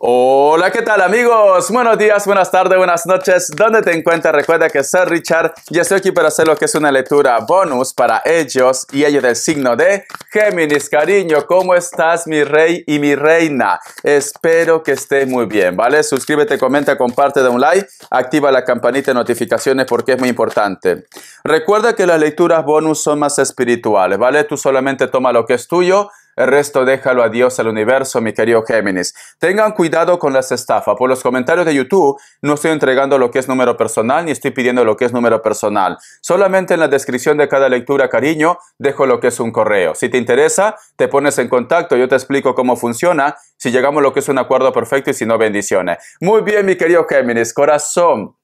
Hola, ¿qué tal amigos? Buenos días, buenas tardes, buenas noches. ¿Dónde te encuentras? Recuerda que soy Richard y estoy aquí para hacer lo que es una lectura bonus para ellos y ellos del signo de Géminis. Cariño, ¿cómo estás mi rey y mi reina? Espero que estés muy bien, ¿vale? Suscríbete, comenta, comparte, da un like, activa la campanita de notificaciones porque es muy importante. Recuerda que las lecturas bonus son más espirituales, ¿vale? Tú solamente toma lo que es tuyo el resto déjalo a Dios, al universo, mi querido Géminis. Tengan cuidado con las estafas. Por los comentarios de YouTube no estoy entregando lo que es número personal ni estoy pidiendo lo que es número personal. Solamente en la descripción de cada lectura, cariño, dejo lo que es un correo. Si te interesa, te pones en contacto, yo te explico cómo funciona, si llegamos a lo que es un acuerdo perfecto y si no, bendiciones. Muy bien, mi querido Géminis, corazón.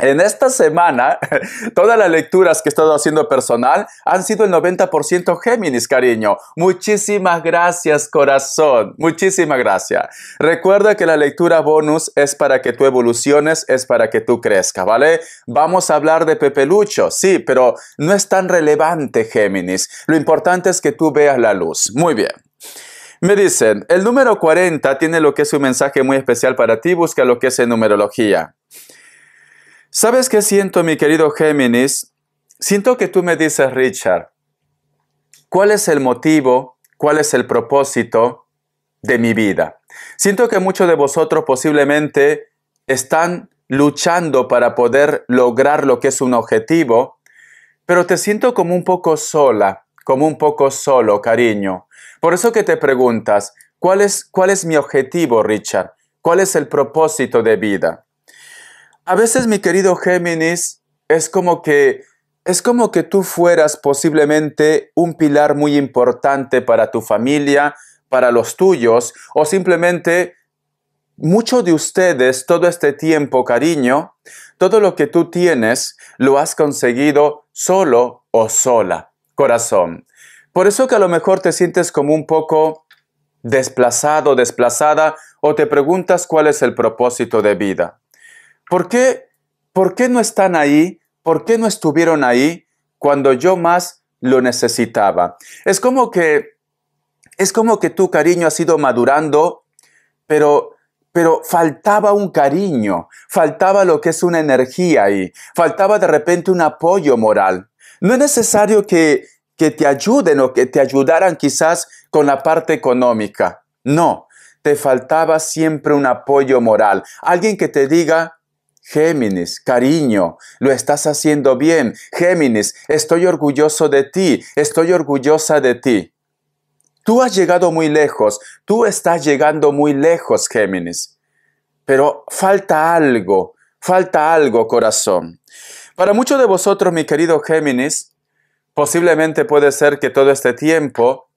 En esta semana, todas las lecturas que he estado haciendo personal han sido el 90% Géminis, cariño. Muchísimas gracias, corazón. Muchísimas gracias. Recuerda que la lectura bonus es para que tú evoluciones, es para que tú crezcas, ¿vale? Vamos a hablar de Pepe Lucho, sí, pero no es tan relevante, Géminis. Lo importante es que tú veas la luz. Muy bien. Me dicen, el número 40 tiene lo que es un mensaje muy especial para ti, busca lo que es en numerología. ¿Sabes qué siento, mi querido Géminis? Siento que tú me dices, Richard, ¿cuál es el motivo, cuál es el propósito de mi vida? Siento que muchos de vosotros posiblemente están luchando para poder lograr lo que es un objetivo, pero te siento como un poco sola, como un poco solo, cariño. Por eso que te preguntas, ¿cuál es, cuál es mi objetivo, Richard? ¿Cuál es el propósito de vida? A veces, mi querido Géminis, es como que es como que tú fueras posiblemente un pilar muy importante para tu familia, para los tuyos, o simplemente muchos de ustedes todo este tiempo, cariño, todo lo que tú tienes lo has conseguido solo o sola, corazón. Por eso que a lo mejor te sientes como un poco desplazado, desplazada, o te preguntas cuál es el propósito de vida. ¿Por qué, ¿Por qué no están ahí? ¿Por qué no estuvieron ahí cuando yo más lo necesitaba? Es como que, es como que tu cariño ha sido madurando, pero pero faltaba un cariño, faltaba lo que es una energía ahí, faltaba de repente un apoyo moral. No es necesario que, que te ayuden o que te ayudaran quizás con la parte económica, no, te faltaba siempre un apoyo moral, alguien que te diga, Géminis, cariño, lo estás haciendo bien. Géminis, estoy orgulloso de ti, estoy orgullosa de ti. Tú has llegado muy lejos, tú estás llegando muy lejos, Géminis. Pero falta algo, falta algo, corazón. Para muchos de vosotros, mi querido Géminis, posiblemente puede ser que todo este tiempo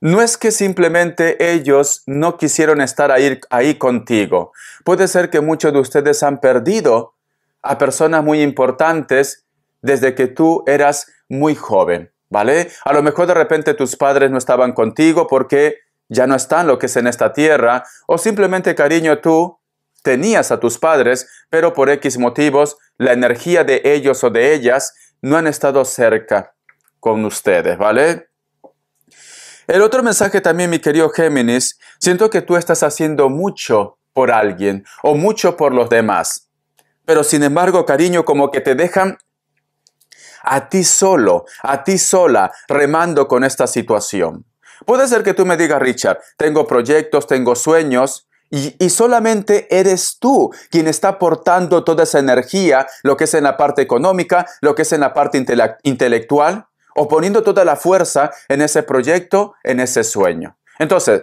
no es que simplemente ellos no quisieron estar ahí, ahí contigo. Puede ser que muchos de ustedes han perdido a personas muy importantes desde que tú eras muy joven, ¿vale? A lo mejor de repente tus padres no estaban contigo porque ya no están lo que es en esta tierra, o simplemente cariño tú tenías a tus padres, pero por X motivos la energía de ellos o de ellas no han estado cerca con ustedes, ¿vale? El otro mensaje también, mi querido Géminis, siento que tú estás haciendo mucho por alguien o mucho por los demás. Pero sin embargo, cariño, como que te dejan a ti solo, a ti sola, remando con esta situación. Puede ser que tú me digas, Richard, tengo proyectos, tengo sueños, y, solamente eres tú quien está aportando toda esa energía, lo que es en la parte económica, lo que es en la parte intelectual o poniendo toda la fuerza en ese proyecto, en ese sueño. Entonces,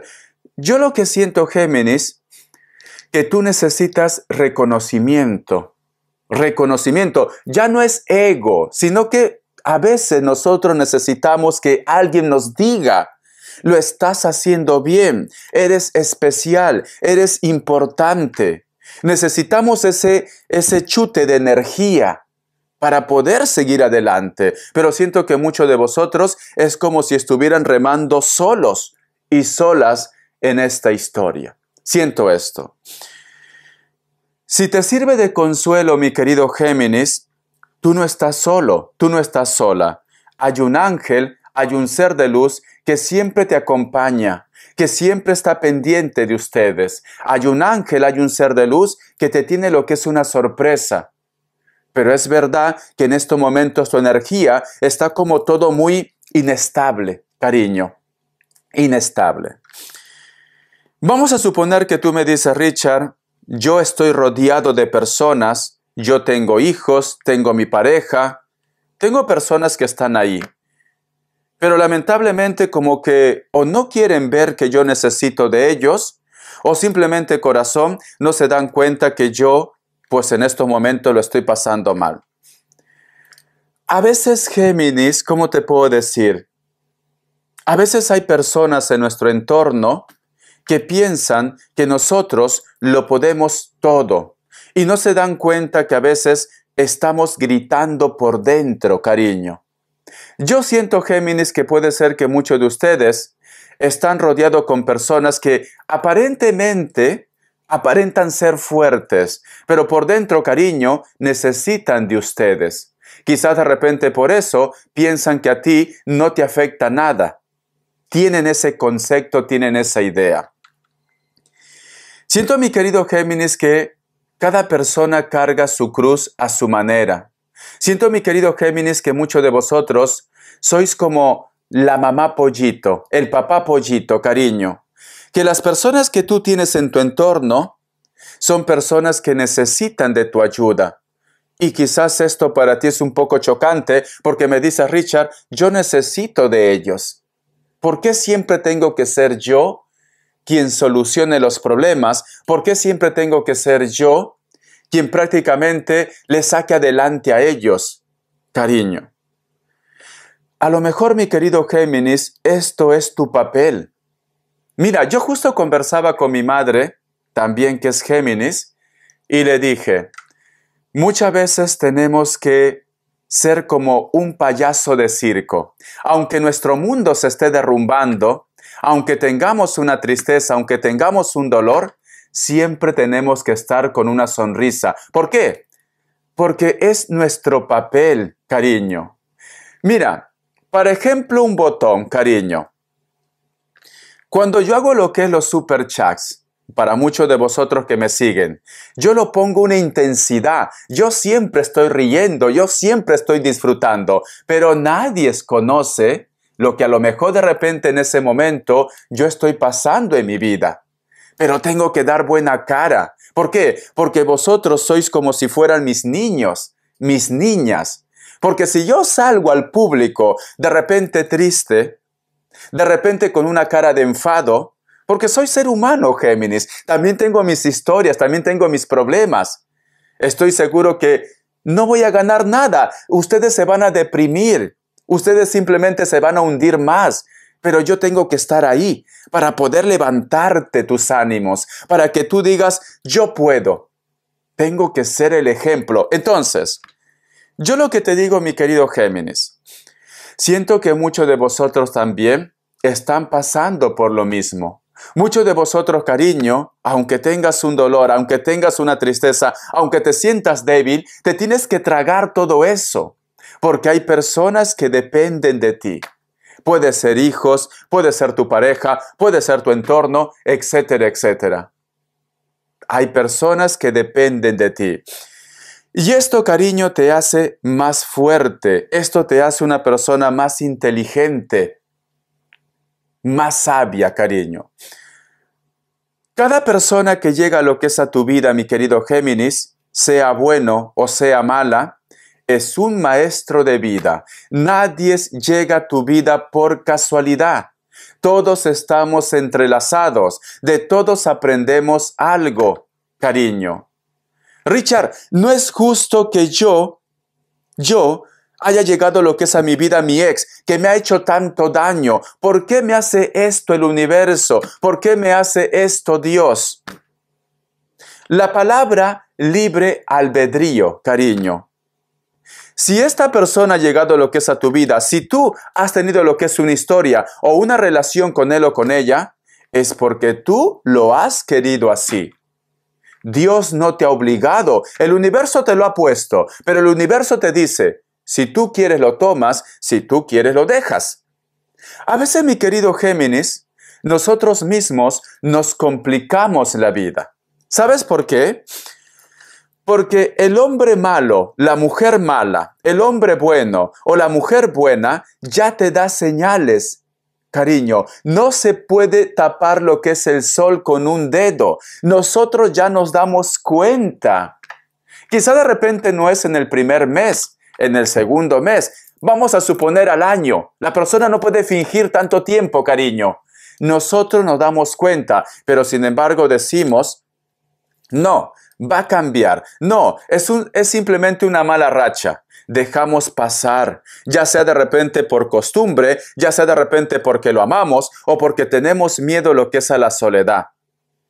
yo lo que siento, Géminis, que tú necesitas reconocimiento. Reconocimiento. Ya no es ego, sino que a veces nosotros necesitamos que alguien nos diga, lo estás haciendo bien, eres especial, eres importante. Necesitamos ese, ese chute de energía, para poder seguir adelante. Pero siento que muchos de vosotros es como si estuvieran remando solos y solas en esta historia. Siento esto. Si te sirve de consuelo, mi querido Géminis, tú no estás solo, tú no estás sola. Hay un ángel, hay un ser de luz que siempre te acompaña, que siempre está pendiente de ustedes. Hay un ángel, hay un ser de luz que te tiene lo que es una sorpresa pero es verdad que en estos momentos tu energía está como todo muy inestable, cariño. Inestable. Vamos a suponer que tú me dices, Richard, yo estoy rodeado de personas, yo tengo hijos, tengo mi pareja, tengo personas que están ahí. Pero lamentablemente como que o no quieren ver que yo necesito de ellos, o simplemente corazón no se dan cuenta que yo pues en estos momentos lo estoy pasando mal. A veces, Géminis, ¿cómo te puedo decir? A veces hay personas en nuestro entorno que piensan que nosotros lo podemos todo y no se dan cuenta que a veces estamos gritando por dentro, cariño. Yo siento, Géminis, que puede ser que muchos de ustedes están rodeados con personas que aparentemente aparentan ser fuertes, pero por dentro, cariño, necesitan de ustedes. Quizás de repente por eso piensan que a ti no te afecta nada. Tienen ese concepto, tienen esa idea. Siento, mi querido Géminis, que cada persona carga su cruz a su manera. Siento, mi querido Géminis, que muchos de vosotros sois como la mamá pollito, el papá pollito, cariño que las personas que tú tienes en tu entorno son personas que necesitan de tu ayuda. Y quizás esto para ti es un poco chocante porque me dice Richard, yo necesito de ellos. ¿Por qué siempre tengo que ser yo quien solucione los problemas? ¿Por qué siempre tengo que ser yo quien prácticamente le saque adelante a ellos? Cariño. A lo mejor, mi querido Géminis, esto es tu papel. Mira, yo justo conversaba con mi madre, también que es Géminis, y le dije, muchas veces tenemos que ser como un payaso de circo. Aunque nuestro mundo se esté derrumbando, aunque tengamos una tristeza, aunque tengamos un dolor, siempre tenemos que estar con una sonrisa. ¿Por qué? Porque es nuestro papel, cariño. Mira, por ejemplo, un botón, cariño. Cuando yo hago lo que es los super chats, para muchos de vosotros que me siguen, yo lo pongo una intensidad. Yo siempre estoy riendo, yo siempre estoy disfrutando, pero nadie conoce lo que a lo mejor de repente en ese momento yo estoy pasando en mi vida. Pero tengo que dar buena cara. ¿Por qué? Porque vosotros sois como si fueran mis niños, mis niñas. Porque si yo salgo al público de repente triste, de repente con una cara de enfado, porque soy ser humano, Géminis. También tengo mis historias, también tengo mis problemas. Estoy seguro que no voy a ganar nada. Ustedes se van a deprimir. Ustedes simplemente se van a hundir más. Pero yo tengo que estar ahí para poder levantarte tus ánimos, para que tú digas, yo puedo. Tengo que ser el ejemplo. Entonces, yo lo que te digo, mi querido Géminis, siento que muchos de vosotros también están pasando por lo mismo. Muchos de vosotros, cariño, aunque tengas un dolor, aunque tengas una tristeza, aunque te sientas débil, te tienes que tragar todo eso, porque hay personas que dependen de ti. Puede ser hijos, puede ser tu pareja, puede ser tu entorno, etcétera, etcétera. Hay personas que dependen de ti. Y esto, cariño, te hace más fuerte, esto te hace una persona más inteligente, más sabia, cariño. Cada persona que llega a lo que es a tu vida, mi querido Géminis, sea bueno o sea mala, es un maestro de vida. Nadie llega a tu vida por casualidad. Todos estamos entrelazados, de todos aprendemos algo, cariño. Richard, no es justo que yo, yo, haya llegado lo que es a mi vida mi ex, que me ha hecho tanto daño. ¿Por qué me hace esto el universo? ¿Por qué me hace esto Dios? La palabra libre albedrío, cariño. Si esta persona ha llegado lo que es a tu vida, si tú has tenido lo que es una historia o una relación con él o con ella, es porque tú lo has querido así. Dios no te ha obligado, el universo te lo ha puesto, pero el universo te dice, si tú quieres lo tomas, si tú quieres lo dejas. A veces, mi querido Géminis, nosotros mismos nos complicamos la vida. ¿Sabes por qué? Porque el hombre malo, la mujer mala, el hombre bueno o la mujer buena ya te da señales Cariño, no se puede tapar lo que es el sol con un dedo. Nosotros ya nos damos cuenta. Quizá de repente no es en el primer mes, en el segundo mes. Vamos a suponer al año. La persona no puede fingir tanto tiempo, cariño. Nosotros nos damos cuenta, pero sin embargo decimos, no, va a cambiar. No, es, un, es simplemente una mala racha. Dejamos pasar, ya sea de repente por costumbre, ya sea de repente porque lo amamos o porque tenemos miedo lo que es a la soledad,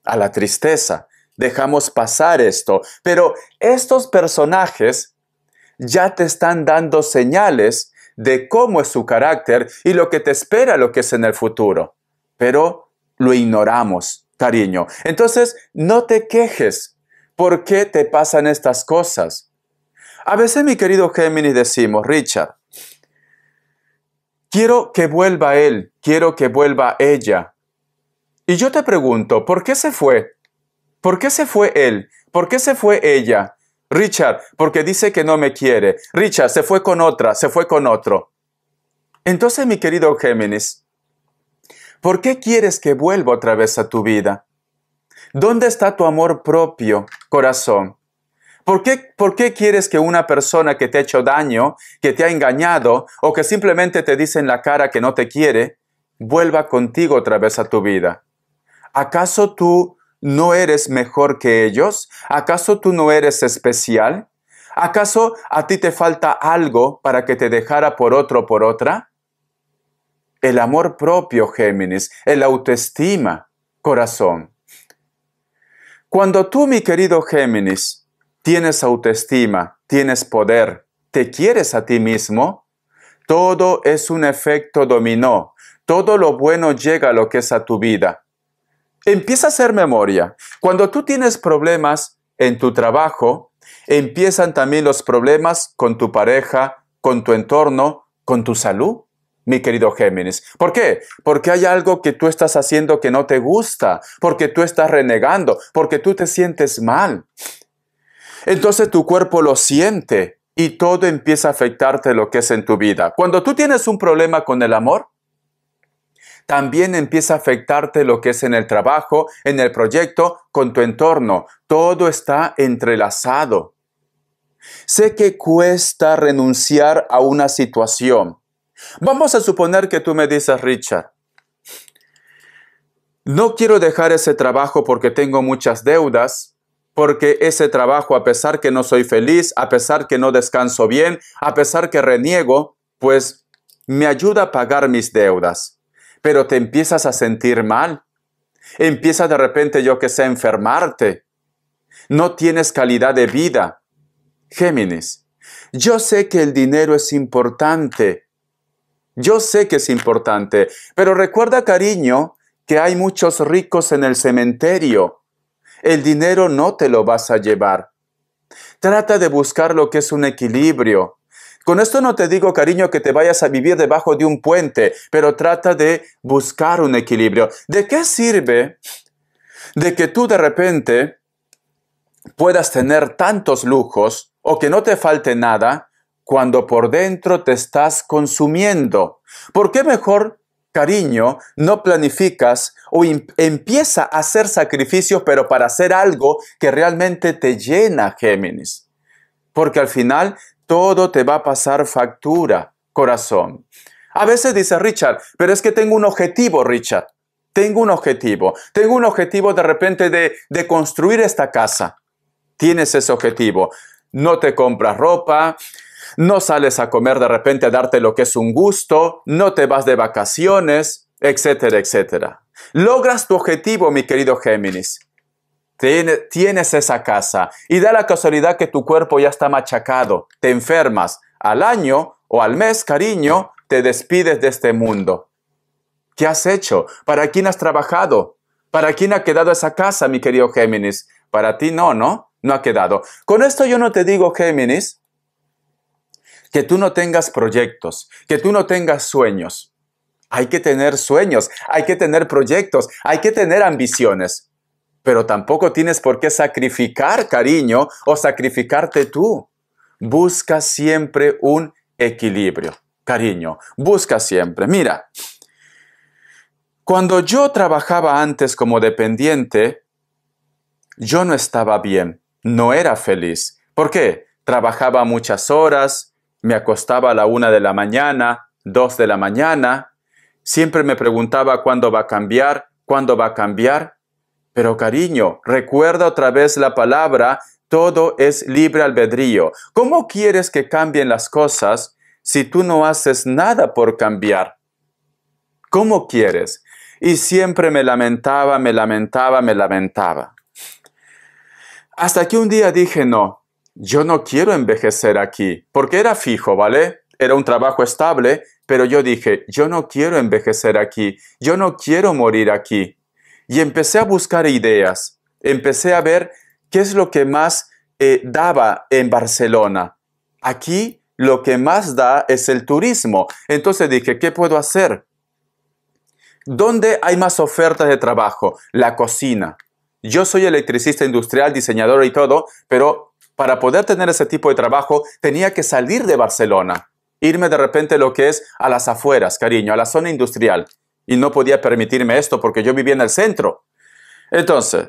a la tristeza. Dejamos pasar esto. Pero estos personajes ya te están dando señales de cómo es su carácter y lo que te espera, lo que es en el futuro. Pero lo ignoramos, cariño. Entonces, no te quejes. ¿Por qué te pasan estas cosas? A veces, mi querido Géminis, decimos, Richard, quiero que vuelva él, quiero que vuelva ella. Y yo te pregunto, ¿por qué se fue? ¿Por qué se fue él? ¿Por qué se fue ella? Richard, porque dice que no me quiere. Richard, se fue con otra, se fue con otro. Entonces, mi querido Géminis, ¿por qué quieres que vuelva otra vez a tu vida? ¿Dónde está tu amor propio, corazón? ¿Por qué, ¿Por qué, quieres que una persona que te ha hecho daño, que te ha engañado o que simplemente te dice en la cara que no te quiere, vuelva contigo otra vez a tu vida? ¿Acaso tú ¿No eres mejor que ellos? ¿Acaso tú no eres especial? ¿Acaso a ti te falta algo para que te dejara por otro por otra? El amor propio, Géminis, el autoestima, corazón. Cuando tú, mi querido Géminis, tienes autoestima, tienes poder, te quieres a ti mismo, todo es un efecto dominó. Todo lo bueno llega a lo que es a tu vida. Empieza a ser memoria. Cuando tú tienes problemas en tu trabajo, empiezan también los problemas con tu pareja, con tu entorno, con tu salud, mi querido Géminis. ¿Por qué? Porque hay algo que tú estás haciendo que no te gusta, porque tú estás renegando, porque tú te sientes mal. Entonces tu cuerpo lo siente y todo empieza a afectarte lo que es en tu vida. Cuando tú tienes un problema con el amor, también empieza a afectarte lo que es en el trabajo, en el proyecto, con tu entorno. Todo está entrelazado. Sé que cuesta renunciar a una situación. Vamos a suponer que tú me dices, Richard, no quiero dejar ese trabajo porque tengo muchas deudas, porque ese trabajo, a pesar que no soy feliz, a pesar que no descanso bien, a pesar que reniego, pues me ayuda a pagar mis deudas pero te empiezas a sentir mal. Empieza de repente, yo que sé, a enfermarte. No tienes calidad de vida. Géminis, yo sé que el dinero es importante. Yo sé que es importante, pero recuerda, cariño, que hay muchos ricos en el cementerio. El dinero no te lo vas a llevar. Trata de buscar lo que es un equilibrio, con esto no te digo, cariño, que te vayas a vivir debajo de un puente, pero trata de buscar un equilibrio. ¿De qué sirve de que tú de repente puedas tener tantos lujos o que no te falte nada cuando por dentro te estás consumiendo? ¿Por qué mejor cariño, no planificas o em-, empieza a hacer sacrificios, pero para hacer algo que realmente te llena, Géminis. Porque al final todo te va a pasar factura, corazón. A veces dice Richard, pero es que tengo un objetivo, Richard. Tengo un objetivo. Tengo un objetivo de repente de, de construir esta casa. Tienes ese objetivo. No te compras ropa, no sales a comer de repente a darte lo que es un gusto, no te vas de vacaciones, etcétera, etcétera. Logras tu objetivo, mi querido Géminis tienes esa casa y da la casualidad que tu cuerpo ya está machacado, te enfermas, al año o al mes, cariño, te despides de este mundo. ¿Qué has hecho? ¿Para quién has trabajado? ¿Para quién ha quedado esa casa, mi querido Géminis? Para ti no, ¿no? No ha quedado. Con esto yo no te digo, Géminis, que tú no tengas proyectos, que tú no tengas sueños. Hay que tener sueños, hay que tener proyectos, hay que tener ambiciones pero tampoco tienes por qué sacrificar cariño o sacrificarte tú. Busca siempre un equilibrio, cariño, busca siempre. Mira, cuando yo trabajaba antes como dependiente, yo no estaba bien, no era feliz. ¿Por qué? Trabajaba muchas horas, me acostaba a la una de la mañana, dos de la mañana, siempre me preguntaba cuándo va a cambiar, cuándo va a cambiar, pero cariño, recuerda otra vez la palabra, todo es libre albedrío. ¿Cómo quieres que cambien las cosas si tú no haces nada por cambiar? ¿Cómo quieres? Y siempre me lamentaba, me lamentaba, me lamentaba. Hasta que un día dije, no, yo no quiero envejecer aquí, porque era fijo, ¿vale? Era un trabajo estable, pero yo dije, yo no quiero envejecer aquí, yo no quiero morir aquí y empecé a buscar ideas, empecé a ver qué es lo que más eh, daba en Barcelona. Aquí lo que más da es el turismo. Entonces dije, ¿qué puedo hacer? ¿Dónde hay más ofertas de trabajo? La cocina. Yo soy electricista industrial, diseñador y todo, pero para poder tener ese tipo de trabajo tenía que salir de Barcelona, irme de repente lo que es a las afueras, cariño, a la zona industrial y no podía permitirme esto porque yo vivía en el centro. Entonces,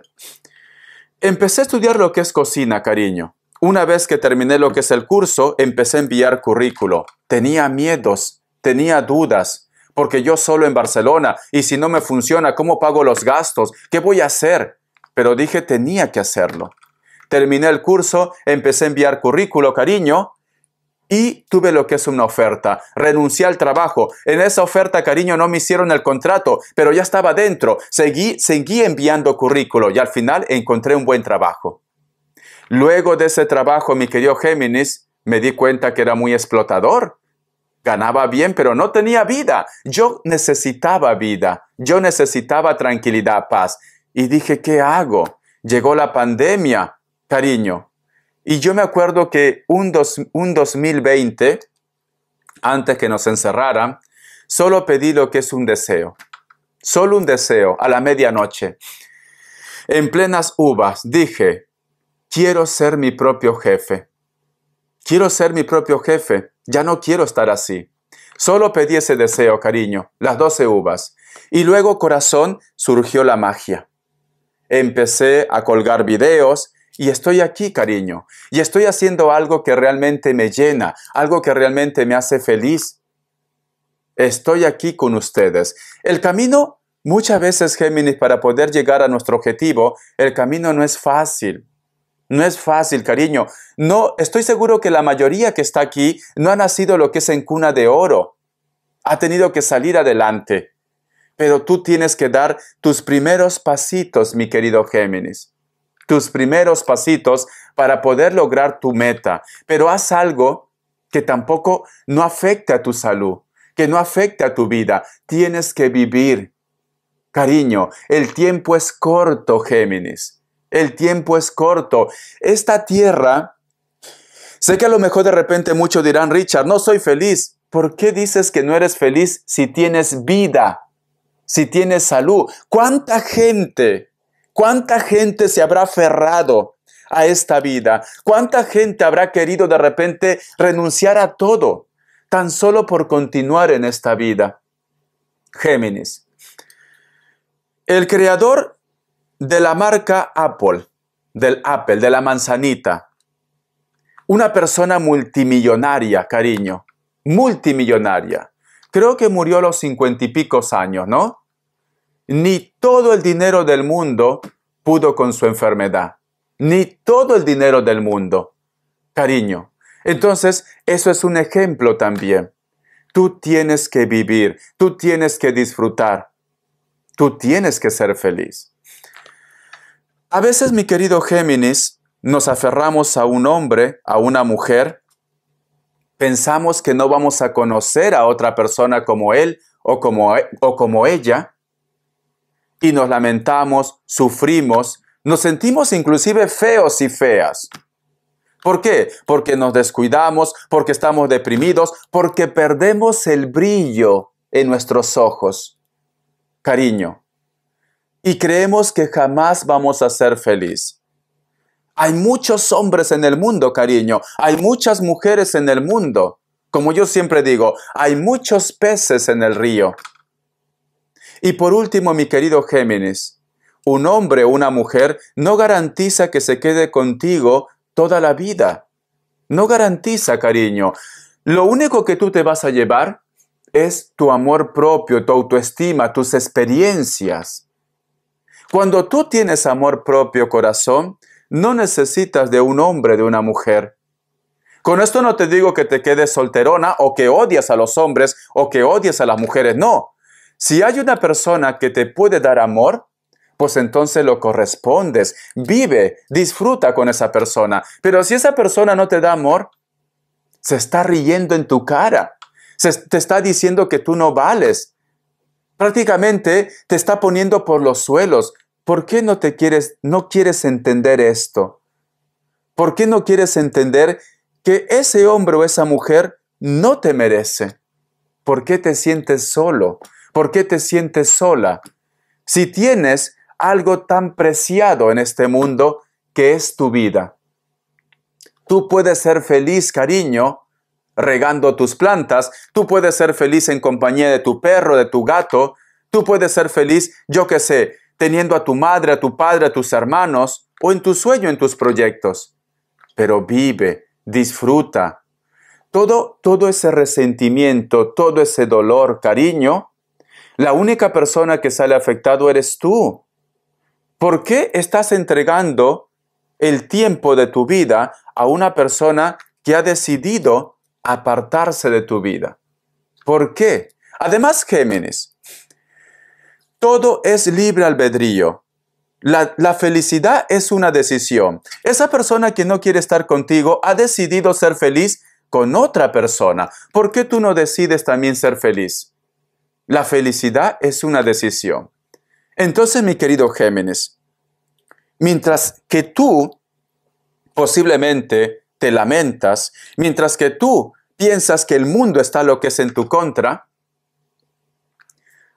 empecé a estudiar lo que es cocina, cariño. Una vez que terminé lo que es el curso, empecé a enviar currículo. Tenía miedos, tenía dudas, porque yo solo en Barcelona, y si no me funciona, ¿cómo pago los gastos? ¿Qué voy a hacer? Pero dije, tenía que hacerlo. Terminé el curso, empecé a enviar currículo, cariño, y tuve lo que es una oferta. Renuncié al trabajo. En esa oferta, cariño, no me hicieron el contrato, pero ya estaba dentro. Seguí, seguí enviando currículo y al final encontré un buen trabajo. Luego de ese trabajo, mi querido Géminis, me di cuenta que era muy explotador. Ganaba bien, pero no tenía vida. Yo necesitaba vida. Yo necesitaba tranquilidad, paz. Y dije, ¿qué hago? Llegó la pandemia. Cariño, y yo me acuerdo que un, 2020, antes que nos encerraran, solo pedí lo que es un deseo. Solo un deseo, a la medianoche. En plenas uvas dije, quiero ser mi propio jefe. Quiero ser mi propio jefe. Ya no quiero estar así. Solo pedí ese deseo, cariño, las 12 uvas. Y luego, corazón, surgió la magia. Empecé a colgar videos, y estoy aquí, cariño. Y estoy haciendo algo que realmente me llena, algo que realmente me hace feliz. Estoy aquí con ustedes. El camino, muchas veces, Géminis, para poder llegar a nuestro objetivo, el camino no es fácil. No es fácil, cariño. No, estoy seguro que la mayoría que está aquí no ha nacido lo que es en cuna de oro. Ha tenido que salir adelante. Pero tú tienes que dar tus primeros pasitos, mi querido Géminis tus primeros pasitos para poder lograr tu meta, pero haz algo que tampoco no afecte a tu salud, que no afecte a tu vida. Tienes que vivir. Cariño, el tiempo es corto, Géminis. El tiempo es corto. Esta tierra, sé que a lo mejor de repente muchos dirán, Richard, no soy feliz. ¿Por qué dices que no eres feliz si tienes vida? Si tienes salud. ¿Cuánta gente ¿Cuánta gente se habrá aferrado a esta vida? ¿Cuánta gente habrá querido de repente renunciar a todo tan solo por continuar en esta vida? Géminis. El creador de la marca Apple, del Apple, de la manzanita. Una persona multimillonaria, cariño, multimillonaria. Creo que murió a los cincuenta y pico años, ¿no? Ni todo el dinero del mundo pudo con su enfermedad. Ni todo el dinero del mundo. Cariño. Entonces, eso es un ejemplo también. Tú tienes que vivir, tú tienes que disfrutar, tú tienes que ser feliz. A veces, mi querido Géminis, nos aferramos a un hombre, a una mujer, pensamos que no vamos a conocer a otra persona como él o como, o como ella, y nos lamentamos, sufrimos, nos sentimos inclusive feos y feas. ¿Por qué? Porque nos descuidamos, porque estamos deprimidos, porque perdemos el brillo en nuestros ojos. Cariño. Y creemos que jamás vamos a ser feliz. Hay muchos hombres en el mundo, cariño. Hay muchas mujeres en el mundo. Como yo siempre digo, hay muchos peces en el río. Y por último, mi querido Géminis, un hombre o una mujer no garantiza que se quede contigo toda la vida. No garantiza, cariño. Lo único que tú te vas a llevar es tu amor propio, tu autoestima, tus experiencias. Cuando tú tienes amor propio, corazón, no necesitas de un hombre, de una mujer. Con esto no te digo que te quedes solterona o que odias a los hombres o que odies a las mujeres, no. Si hay una persona que te puede dar amor, pues entonces lo correspondes, vive, disfruta con esa persona. Pero si esa persona no te da amor, se está riendo en tu cara, se, te está diciendo que tú no vales, prácticamente te está poniendo por los suelos. ¿Por qué no te quieres, no quieres entender esto? ¿Por qué no quieres entender que ese hombre o esa mujer no te merece? ¿Por qué te sientes solo? ¿Por qué te sientes sola? Si tienes algo tan preciado en este mundo que es tu vida. Tú puedes ser feliz, cariño, regando tus plantas, tú puedes ser feliz en compañía de tu perro, de tu gato, tú puedes ser feliz, yo qué sé, teniendo a tu madre, a tu padre, a tus hermanos, o en tu sueño, en tus proyectos. Pero vive, disfruta. Todo, todo ese resentimiento, todo ese dolor, cariño, la única persona que sale afectado eres tú. ¿Por qué estás entregando el tiempo de tu vida a una persona que ha decidido apartarse de tu vida? ¿Por qué? Además, Géminis, todo es libre albedrío. La, la, felicidad es una decisión. Esa persona que no quiere estar contigo ha decidido ser feliz con otra persona. ¿Por qué tú no decides también ser feliz? La felicidad es una decisión. Entonces, mi querido Géminis, mientras que tú posiblemente te lamentas, mientras que tú piensas que el mundo está lo que es en tu contra,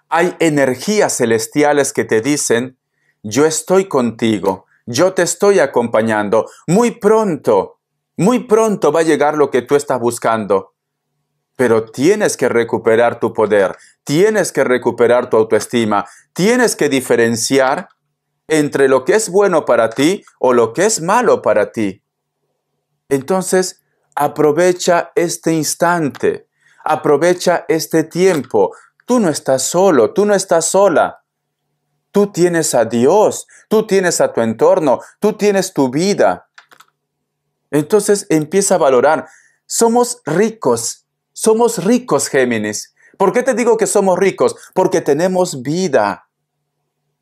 hay energías celestiales que te dicen, yo estoy contigo, yo te estoy acompañando, muy pronto, muy pronto va a llegar lo que tú estás buscando, pero tienes que recuperar tu poder, tienes que recuperar tu autoestima, tienes que diferenciar entre lo que es bueno para ti o lo que es malo para ti. Entonces, aprovecha este instante, aprovecha este tiempo. Tú no estás solo, tú no estás sola. Tú tienes a Dios, tú tienes a tu entorno, tú tienes tu vida. Entonces empieza a valorar. Somos ricos, somos ricos, Géminis. ¿Por qué te digo que somos ricos? Porque tenemos vida.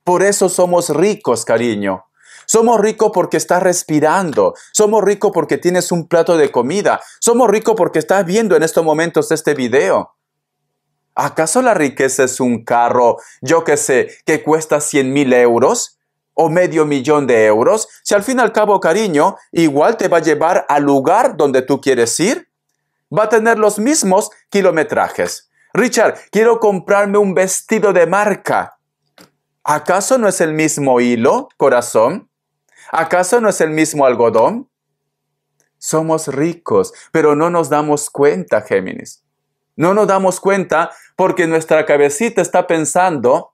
Por eso somos ricos, cariño. Somos ricos porque estás respirando. Somos ricos porque tienes un plato de comida. Somos ricos porque estás viendo en estos momentos este video. ¿Acaso la riqueza es un carro, yo qué sé, que cuesta 100 mil euros? ¿O medio millón de euros? Si al fin y al cabo, cariño, igual te va a llevar al lugar donde tú quieres ir. Va a tener los mismos kilometrajes. Richard, quiero comprarme un vestido de marca. ¿Acaso no es el mismo hilo, corazón? ¿Acaso no es el mismo algodón? Somos ricos, pero no nos damos cuenta, Géminis. No nos damos cuenta porque nuestra cabecita está pensando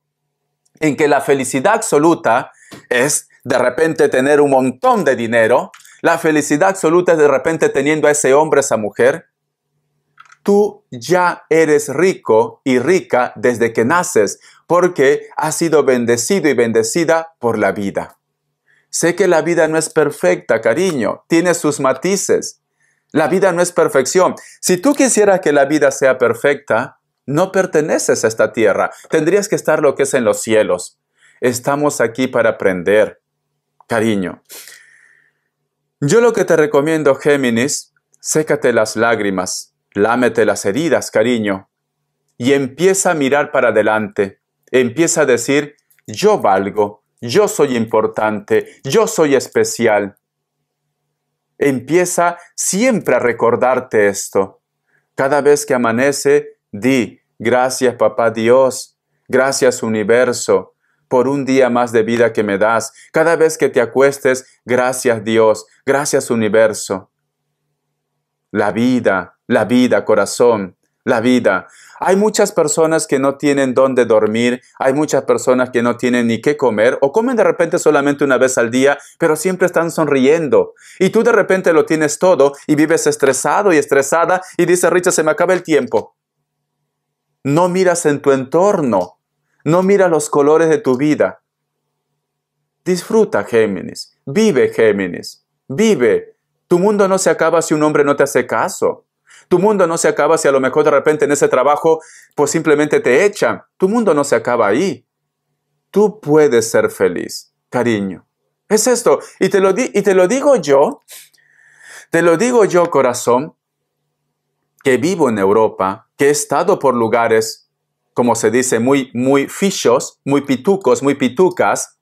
en que la felicidad absoluta es de repente tener un montón de dinero. La felicidad absoluta es de repente teniendo a ese hombre, a esa mujer. Tú ya eres rico y rica desde que naces, porque has sido bendecido y bendecida por la vida. Sé que la vida no es perfecta, cariño, tiene sus matices. La vida no es perfección. Si tú quisieras que la vida sea perfecta, no perteneces a esta tierra. Tendrías que estar lo que es en los cielos. Estamos aquí para aprender, cariño. Yo lo que te recomiendo, Géminis, sécate las lágrimas. Lámete las heridas, cariño, y empieza a mirar para adelante. Empieza a decir, yo valgo, yo soy importante, yo soy especial. Empieza siempre a recordarte esto. Cada vez que amanece, di, gracias papá Dios, gracias universo, por un día más de vida que me das. Cada vez que te acuestes, gracias Dios, gracias universo. La vida, la vida, corazón, la vida. Hay muchas personas que no tienen dónde dormir, hay muchas personas que no tienen ni qué comer o comen de repente solamente una vez al día, pero siempre están sonriendo. Y tú de repente lo tienes todo y vives estresado y estresada y dices, Richard, se me acaba el tiempo. No miras en tu entorno, no miras los colores de tu vida. Disfruta, Géminis. Vive, Géminis. Vive. Tu mundo no se acaba si un hombre no te hace caso. Tu mundo no se acaba si a lo mejor de repente en ese trabajo pues simplemente te echan. Tu mundo no se acaba ahí. Tú puedes ser feliz, cariño. Es esto. Y te lo, y te lo digo yo, te lo digo yo corazón, que vivo en Europa, que he estado por lugares, como se dice, muy, muy fichos, muy pitucos, muy pitucas.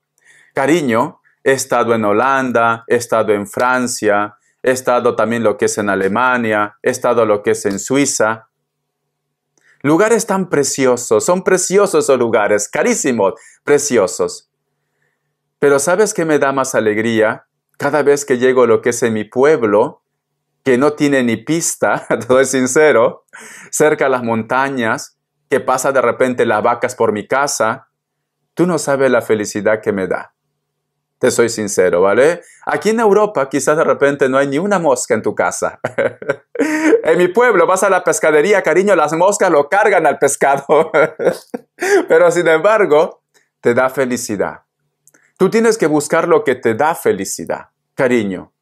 Cariño, he estado en Holanda, he estado en Francia, he estado también lo que es en Alemania, he estado lo que es en Suiza. Lugares tan preciosos, son preciosos esos lugares, carísimos, preciosos. Pero ¿sabes qué me da más alegría? Cada vez que llego a lo que es en mi pueblo, que no tiene ni pista, todo es sincero, cerca a las montañas, que pasa de repente las vacas por mi casa, tú no sabes la felicidad que me da. Te soy sincero, ¿vale? Aquí en Europa quizás de repente no hay ni una mosca en tu casa. en mi pueblo vas a la pescadería, cariño, las moscas lo cargan al pescado. Pero sin embargo, te da felicidad. Tú tienes que buscar lo que te da felicidad, cariño.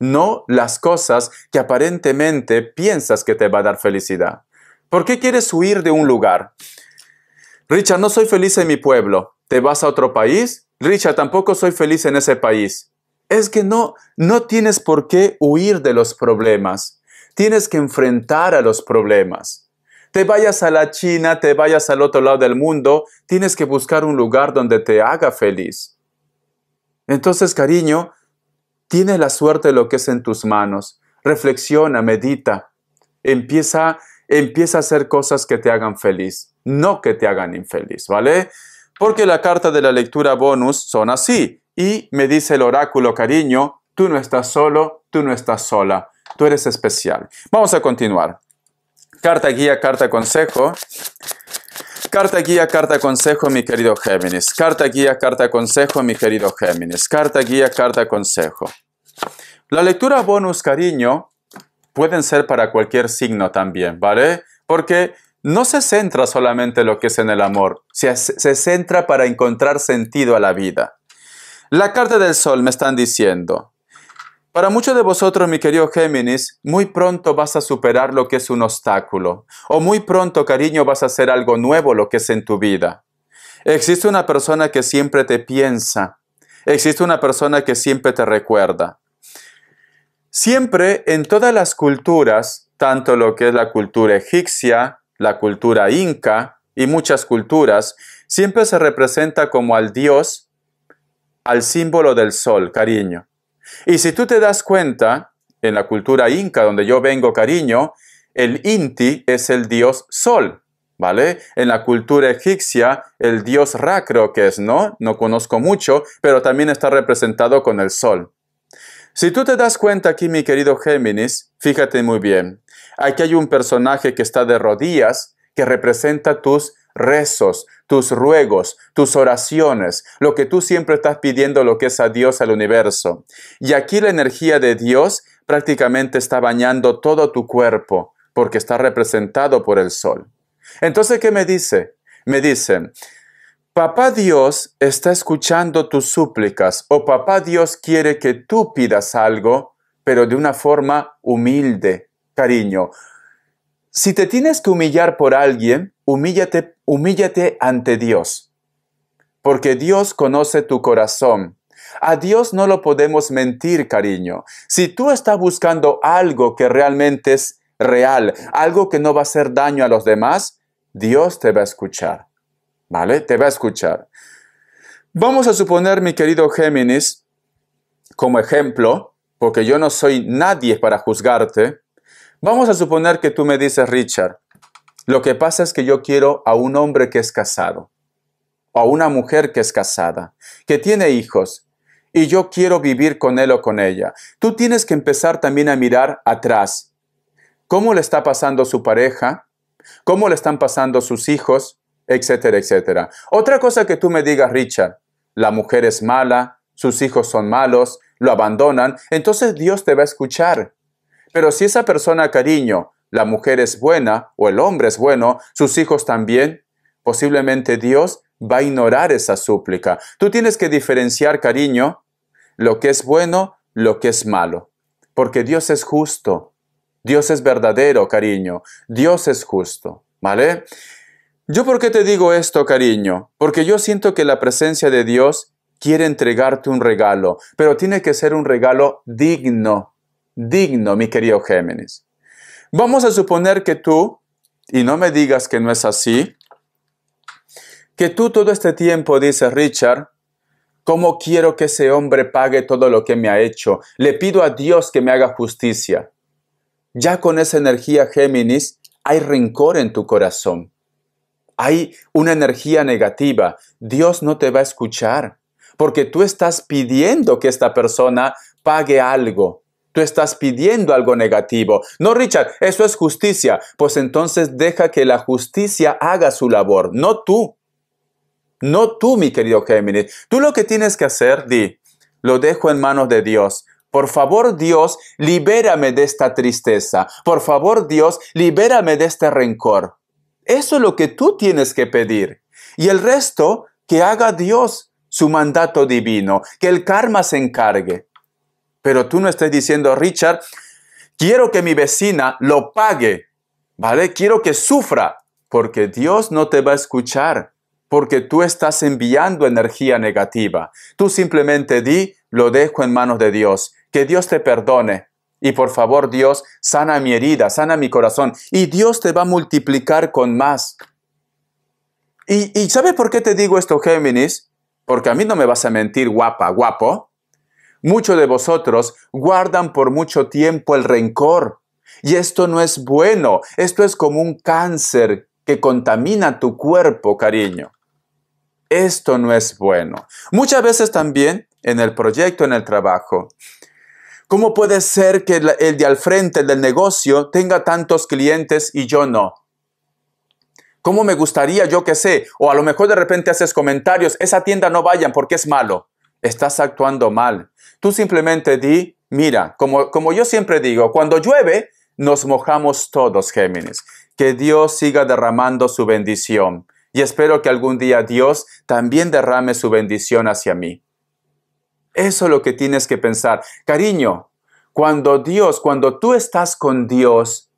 No las cosas que aparentemente piensas que te va a dar felicidad. ¿Por qué quieres huir de un lugar? Richard, no soy feliz en mi pueblo te vas a otro país, Richard, tampoco soy feliz en ese país. Es que no, no tienes por qué huir de los problemas. Tienes que enfrentar a los problemas. Te vayas a la China, te vayas al otro lado del mundo, tienes que buscar un lugar donde te haga feliz. Entonces, cariño, tiene la suerte de lo que es en tus manos. Reflexiona, medita. Empieza, empieza a hacer cosas que te hagan feliz, no que te hagan infeliz, ¿vale? porque la carta de la lectura bonus son así. Y me dice el oráculo, cariño, tú no estás solo, tú no estás sola, tú eres especial. Vamos a continuar. Carta guía, carta consejo. Carta guía, carta consejo, mi querido Géminis. Carta guía, carta consejo, mi querido Géminis. Carta guía, carta consejo. La lectura bonus, cariño, pueden ser para cualquier signo también, ¿vale? Porque no se centra solamente lo que es en el amor, se, se centra para encontrar sentido a la vida. La carta del sol me están diciendo, para muchos de vosotros, mi querido Géminis, muy pronto vas a superar lo que es un obstáculo, o muy pronto, cariño, vas a hacer algo nuevo lo que es en tu vida. Existe una persona que siempre te piensa, existe una persona que siempre te recuerda. Siempre en todas las culturas, tanto lo que es la cultura egipcia, la cultura inca y muchas culturas, siempre se representa como al dios, al símbolo del sol, cariño. Y si tú te das cuenta, en la cultura inca donde yo vengo, cariño, el Inti es el dios sol, ¿vale? En la cultura egipcia, el dios Ra creo que es, ¿no? No conozco mucho, pero también está representado con el sol. Si tú te das cuenta aquí, mi querido Géminis, fíjate muy bien. Aquí hay un personaje que está de rodillas, que representa tus rezos, tus ruegos, tus oraciones, lo que tú siempre estás pidiendo, lo que es a Dios, al universo. Y aquí la energía de Dios prácticamente está bañando todo tu cuerpo, porque está representado por el sol. Entonces, ¿qué me dice? Me dice, Papá Dios está escuchando tus súplicas o Papá Dios quiere que tú pidas algo, pero de una forma humilde, cariño. Si te tienes que humillar por alguien, humíllate, humíllate ante Dios, porque Dios conoce tu corazón. A Dios no lo podemos mentir, cariño. Si tú estás buscando algo que realmente es real, algo que no va a hacer daño a los demás, Dios te va a escuchar. ¿Vale? Te va a escuchar. Vamos a suponer, mi querido Géminis, como ejemplo, porque yo no soy nadie para juzgarte, Vamos a suponer que tú me dices, Richard, lo que pasa es que yo quiero a un hombre que es casado, a una mujer que es casada, que tiene hijos, y yo quiero vivir con él o con ella. Tú tienes que empezar también a mirar atrás. ¿Cómo le está pasando su pareja? ¿Cómo le están pasando sus hijos? Etcétera, etcétera. Otra cosa que tú me digas, Richard, la mujer es mala, sus hijos son malos, lo abandonan, entonces Dios te va a escuchar. Pero si esa persona, cariño, la mujer es buena o el hombre es bueno, sus hijos también, posiblemente Dios va a ignorar esa súplica. Tú tienes que diferenciar, cariño, lo que es bueno, lo que es malo. Porque Dios es justo. Dios es verdadero, cariño. Dios es justo. ¿Vale? ¿Yo por qué te digo esto, cariño? Porque yo siento que la presencia de Dios quiere entregarte un regalo, pero tiene que ser un regalo digno digno, mi querido Géminis. Vamos a suponer que tú, y no me digas que no es así, que tú todo este tiempo dices, Richard, ¿cómo quiero que ese hombre pague todo lo que me ha hecho? Le pido a Dios que me haga justicia. Ya con esa energía Géminis hay rencor en tu corazón. Hay una energía negativa. Dios no te va a escuchar porque tú estás pidiendo que esta persona pague algo Tú estás pidiendo algo negativo. No, Richard, eso es justicia. Pues entonces deja que la justicia haga su labor, no tú. No tú, mi querido Géminis. Tú lo que tienes que hacer, di, lo dejo en manos de Dios. Por favor, Dios, libérame de esta tristeza. Por favor, Dios, libérame de este rencor. Eso es lo que tú tienes que pedir. Y el resto, que haga Dios su mandato divino, que el karma se encargue. Pero tú no estás diciendo, Richard, quiero que mi vecina lo pague, ¿vale? Quiero que sufra, porque Dios no te va a escuchar, porque tú estás enviando energía negativa. Tú simplemente di, lo dejo en manos de Dios, que Dios te perdone. Y por favor, Dios, sana mi herida, sana mi corazón. Y Dios te va a multiplicar con más. ¿Y, y sabes por qué te digo esto, Géminis? Porque a mí no me vas a mentir, guapa, guapo. Muchos de vosotros guardan por mucho tiempo el rencor. Y esto no es bueno, esto es como un cáncer que contamina tu cuerpo, cariño. Esto no es bueno. Muchas veces también en el proyecto, en el trabajo. ¿Cómo puede ser que el de al frente, del negocio, tenga tantos clientes y yo no? ¿Cómo me gustaría, yo que sé? O a lo mejor de repente haces comentarios, esa tienda no vayan porque es malo estás actuando mal. Tú simplemente di, mira, como, como yo siempre digo, cuando llueve, nos mojamos todos, Géminis. Que Dios siga derramando su bendición. Y espero que algún día Dios también derrame su bendición hacia mí. Eso es lo que tienes que pensar. Cariño, cuando Dios, cuando tú estás con Dios,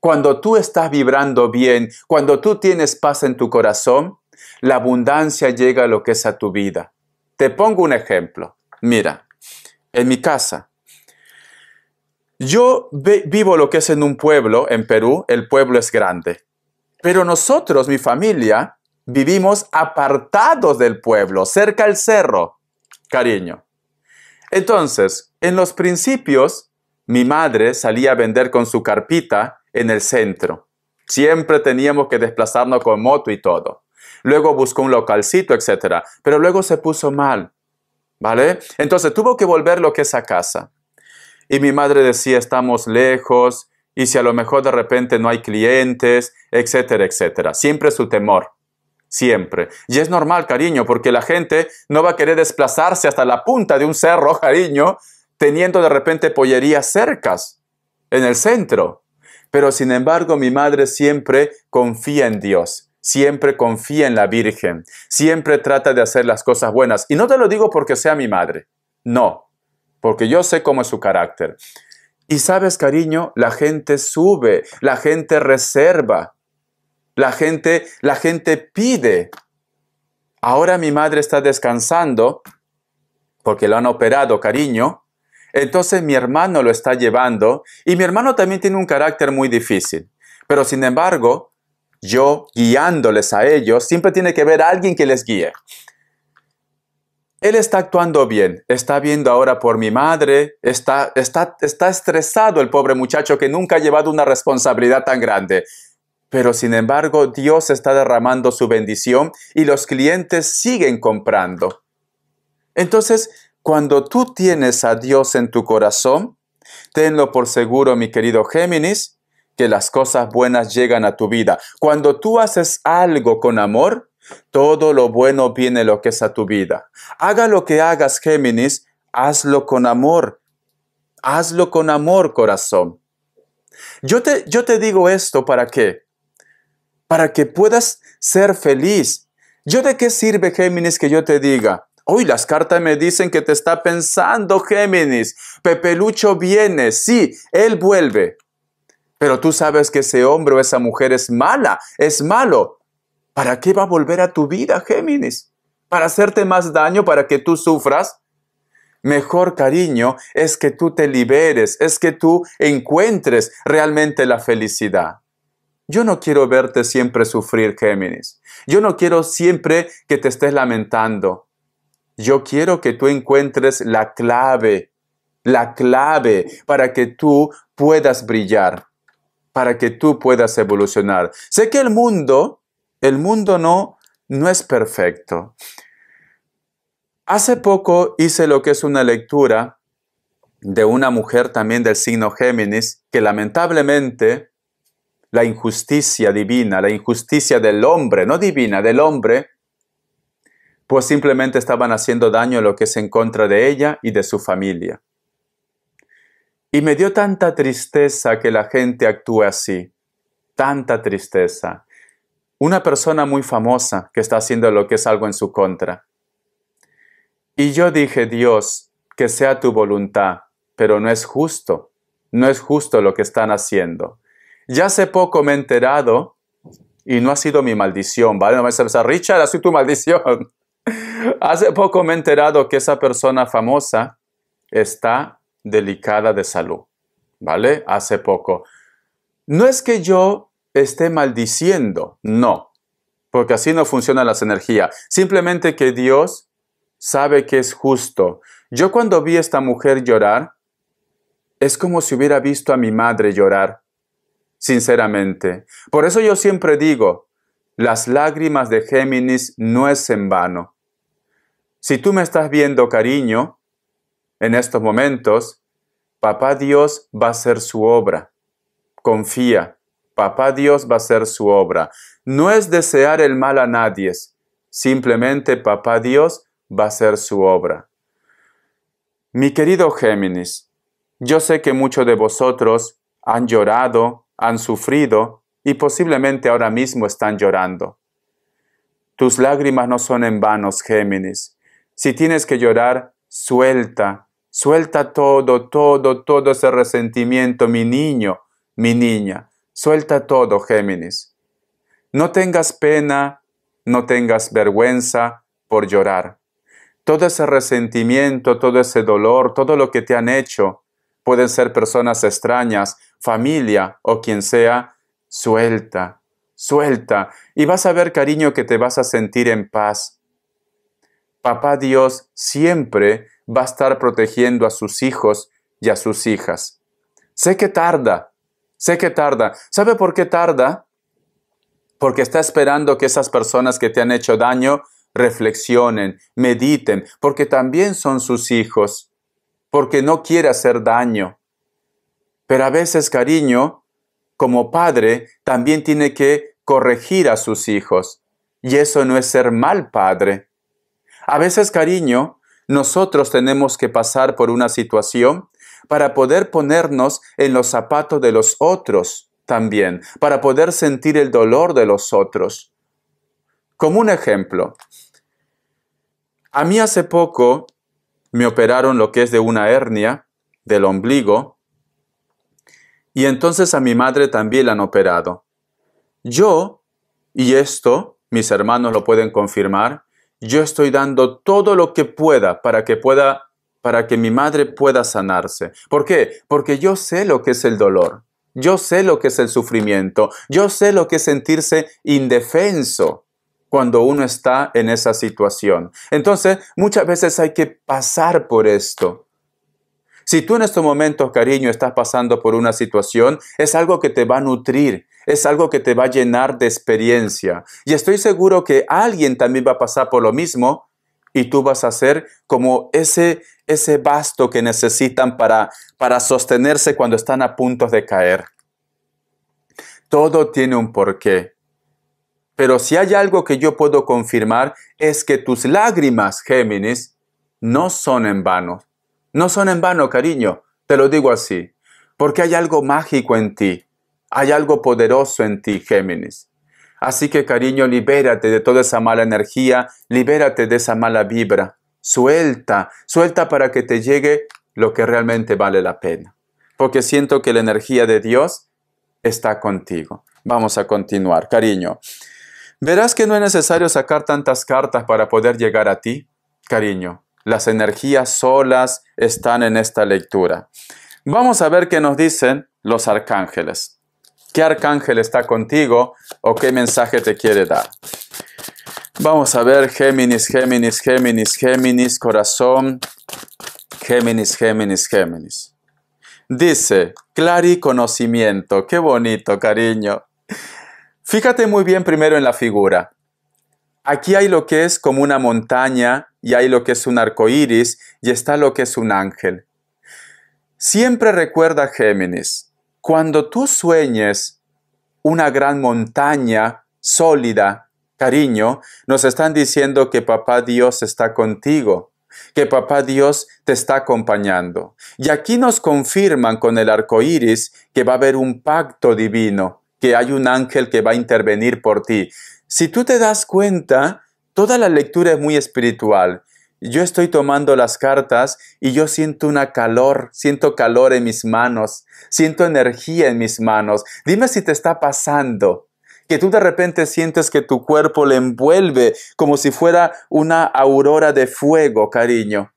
cuando tú estás vibrando bien, cuando tú tienes paz en tu corazón, la abundancia llega a lo que es a tu vida. Te pongo un ejemplo. Mira, en mi casa, yo vivo lo que es en un pueblo, en Perú, el pueblo es grande, pero nosotros, mi familia, vivimos apartados del pueblo, cerca del cerro, cariño. Entonces, en los principios, mi madre salía a vender con su carpita en el centro. Siempre teníamos que desplazarnos con moto y todo luego buscó un localcito, etcétera. Pero luego se puso mal, ¿vale? Entonces tuvo que volver lo que es a casa. Y mi madre decía, estamos lejos, y si a lo mejor de repente no hay clientes, etcétera, etcétera. Siempre su temor, siempre. Y es normal, cariño, porque la gente no va a querer desplazarse hasta la punta de un cerro, cariño, teniendo de repente pollerías cercas, en el centro. Pero sin embargo, mi madre siempre confía en Dios siempre confía en la Virgen, siempre trata de hacer las cosas buenas. Y no te lo digo porque sea mi madre, no, porque yo sé cómo es su carácter. Y sabes, cariño, la gente sube, la gente reserva, la gente, la gente pide. Ahora mi madre está descansando porque lo han operado, cariño. Entonces mi hermano lo está llevando y mi hermano también tiene un carácter muy difícil. Pero sin embargo, yo guiándoles a ellos, siempre tiene que haber alguien que les guíe. Él está actuando bien, está viendo ahora por mi madre, está, está, está estresado el pobre muchacho que nunca ha llevado una responsabilidad tan grande. Pero sin embargo, Dios está derramando su bendición y los clientes siguen comprando. Entonces, cuando tú tienes a Dios en tu corazón, tenlo por seguro, mi querido Géminis, que las cosas buenas llegan a tu vida. Cuando tú haces algo con amor, todo lo bueno viene lo que es a tu vida. Haga lo que hagas, Géminis, hazlo con amor. Hazlo con amor, corazón. Yo te, yo te digo esto para qué? Para que puedas ser feliz. ¿Yo de qué sirve, Géminis, que yo te diga? Hoy las cartas me dicen que te está pensando Géminis. Pepelucho viene, sí, él vuelve pero tú sabes que ese hombre o esa mujer es mala, es malo. ¿Para qué va a volver a tu vida, Géminis? ¿Para hacerte más daño, para que tú sufras? Mejor cariño es que tú te liberes, es que tú encuentres realmente la felicidad. Yo no quiero verte siempre sufrir, Géminis. Yo no quiero siempre que te estés lamentando. Yo quiero que tú encuentres la clave, la clave para que tú puedas brillar para que tú puedas evolucionar. Sé que el mundo, el mundo no, no es perfecto. Hace poco hice lo que es una lectura de una mujer también del signo Géminis, que lamentablemente la injusticia divina, la injusticia del hombre, no divina, del hombre, pues simplemente estaban haciendo daño a lo que es en contra de ella y de su familia. Y me dio tanta tristeza que la gente actúe así, tanta tristeza. Una persona muy famosa que está haciendo lo que es algo en su contra. Y yo dije, Dios, que sea tu voluntad, pero no es justo, no es justo lo que están haciendo. Ya hace poco me he enterado, y no ha sido mi maldición, ¿vale? No me a Richard, ha sido tu maldición. hace poco me he enterado que esa persona famosa está delicada de salud, ¿vale? Hace poco. No es que yo esté maldiciendo, no, porque así no funcionan las energías. Simplemente que Dios sabe que es justo. Yo cuando vi a esta mujer llorar, es como si hubiera visto a mi madre llorar, sinceramente. Por eso yo siempre digo, las lágrimas de Géminis no es en vano. Si tú me estás viendo, cariño, en estos momentos, Papá Dios va a hacer su obra. Confía, Papá Dios va a hacer su obra. No es desear el mal a nadie, simplemente Papá Dios va a hacer su obra. Mi querido Géminis, yo sé que muchos de vosotros han llorado, han sufrido y posiblemente ahora mismo están llorando. Tus lágrimas no son en vanos, Géminis. Si tienes que llorar, suelta, Suelta todo, todo, todo ese resentimiento, mi niño, mi niña. Suelta todo, Géminis. No tengas pena, no tengas vergüenza por llorar. Todo ese resentimiento, todo ese dolor, todo lo que te han hecho, pueden ser personas extrañas, familia o quien sea, suelta, suelta. Y vas a ver, cariño, que te vas a sentir en paz. Papá Dios siempre va a estar protegiendo a sus hijos y a sus hijas. Sé que tarda, sé que tarda. ¿Sabe por qué tarda? Porque está esperando que esas personas que te han hecho daño reflexionen, mediten, porque también son sus hijos, porque no quiere hacer daño. Pero a veces, cariño, como padre, también tiene que corregir a sus hijos. Y eso no es ser mal padre. A veces, cariño, nosotros tenemos que pasar por una situación para poder ponernos en los zapatos de los otros también, para poder sentir el dolor de los otros. Como un ejemplo, a mí hace poco me operaron lo que es de una hernia del ombligo y entonces a mi madre también la han operado. Yo, y esto mis hermanos lo pueden confirmar, yo estoy dando todo lo que pueda para que pueda para que mi madre pueda sanarse. ¿Por qué? Porque yo sé lo que es el dolor. Yo sé lo que es el sufrimiento. Yo sé lo que es sentirse indefenso cuando uno está en esa situación. Entonces, muchas veces hay que pasar por esto. Si tú en estos momentos, cariño, estás pasando por una situación, es algo que te va a nutrir, es algo que te va a llenar de experiencia. Y estoy seguro que alguien también va a pasar por lo mismo y tú vas a ser como ese, ese basto que necesitan para, para sostenerse cuando están a punto de caer. Todo tiene un porqué. Pero si hay algo que yo puedo confirmar es que tus lágrimas, Géminis, no son en vano. No son en vano, cariño, te lo digo así, porque hay algo mágico en ti, hay algo poderoso en ti, Géminis. Así que, cariño, libérate de toda esa mala energía, libérate de esa mala vibra, suelta, suelta para que te llegue lo que realmente vale la pena, porque siento que la energía de Dios está contigo. Vamos a continuar, cariño. Verás que no es necesario sacar tantas cartas para poder llegar a ti, cariño. Las energías solas están en esta lectura. Vamos a ver qué nos dicen los arcángeles. ¿Qué arcángel está contigo o qué mensaje te quiere dar? Vamos a ver Géminis, Géminis, Géminis, Géminis, corazón, Géminis, Géminis, Géminis. Dice, clari conocimiento, qué bonito, cariño. Fíjate muy bien primero en la figura. Aquí hay lo que es como una montaña, y hay lo que es un arco y está lo que es un ángel. Siempre recuerda, Géminis, cuando tú sueñes una gran montaña sólida, cariño, nos están diciendo que papá Dios está contigo, que papá Dios te está acompañando. Y aquí nos confirman con el arco iris que va a haber un pacto divino, que hay un ángel que va a intervenir por ti. Si tú te das cuenta, toda la lectura es muy espiritual. Yo estoy tomando las cartas y yo siento una calor, siento calor en mis manos, siento energía en mis manos. Dime si te está pasando que tú de repente sientes que tu cuerpo le envuelve como si fuera una aurora de fuego, cariño.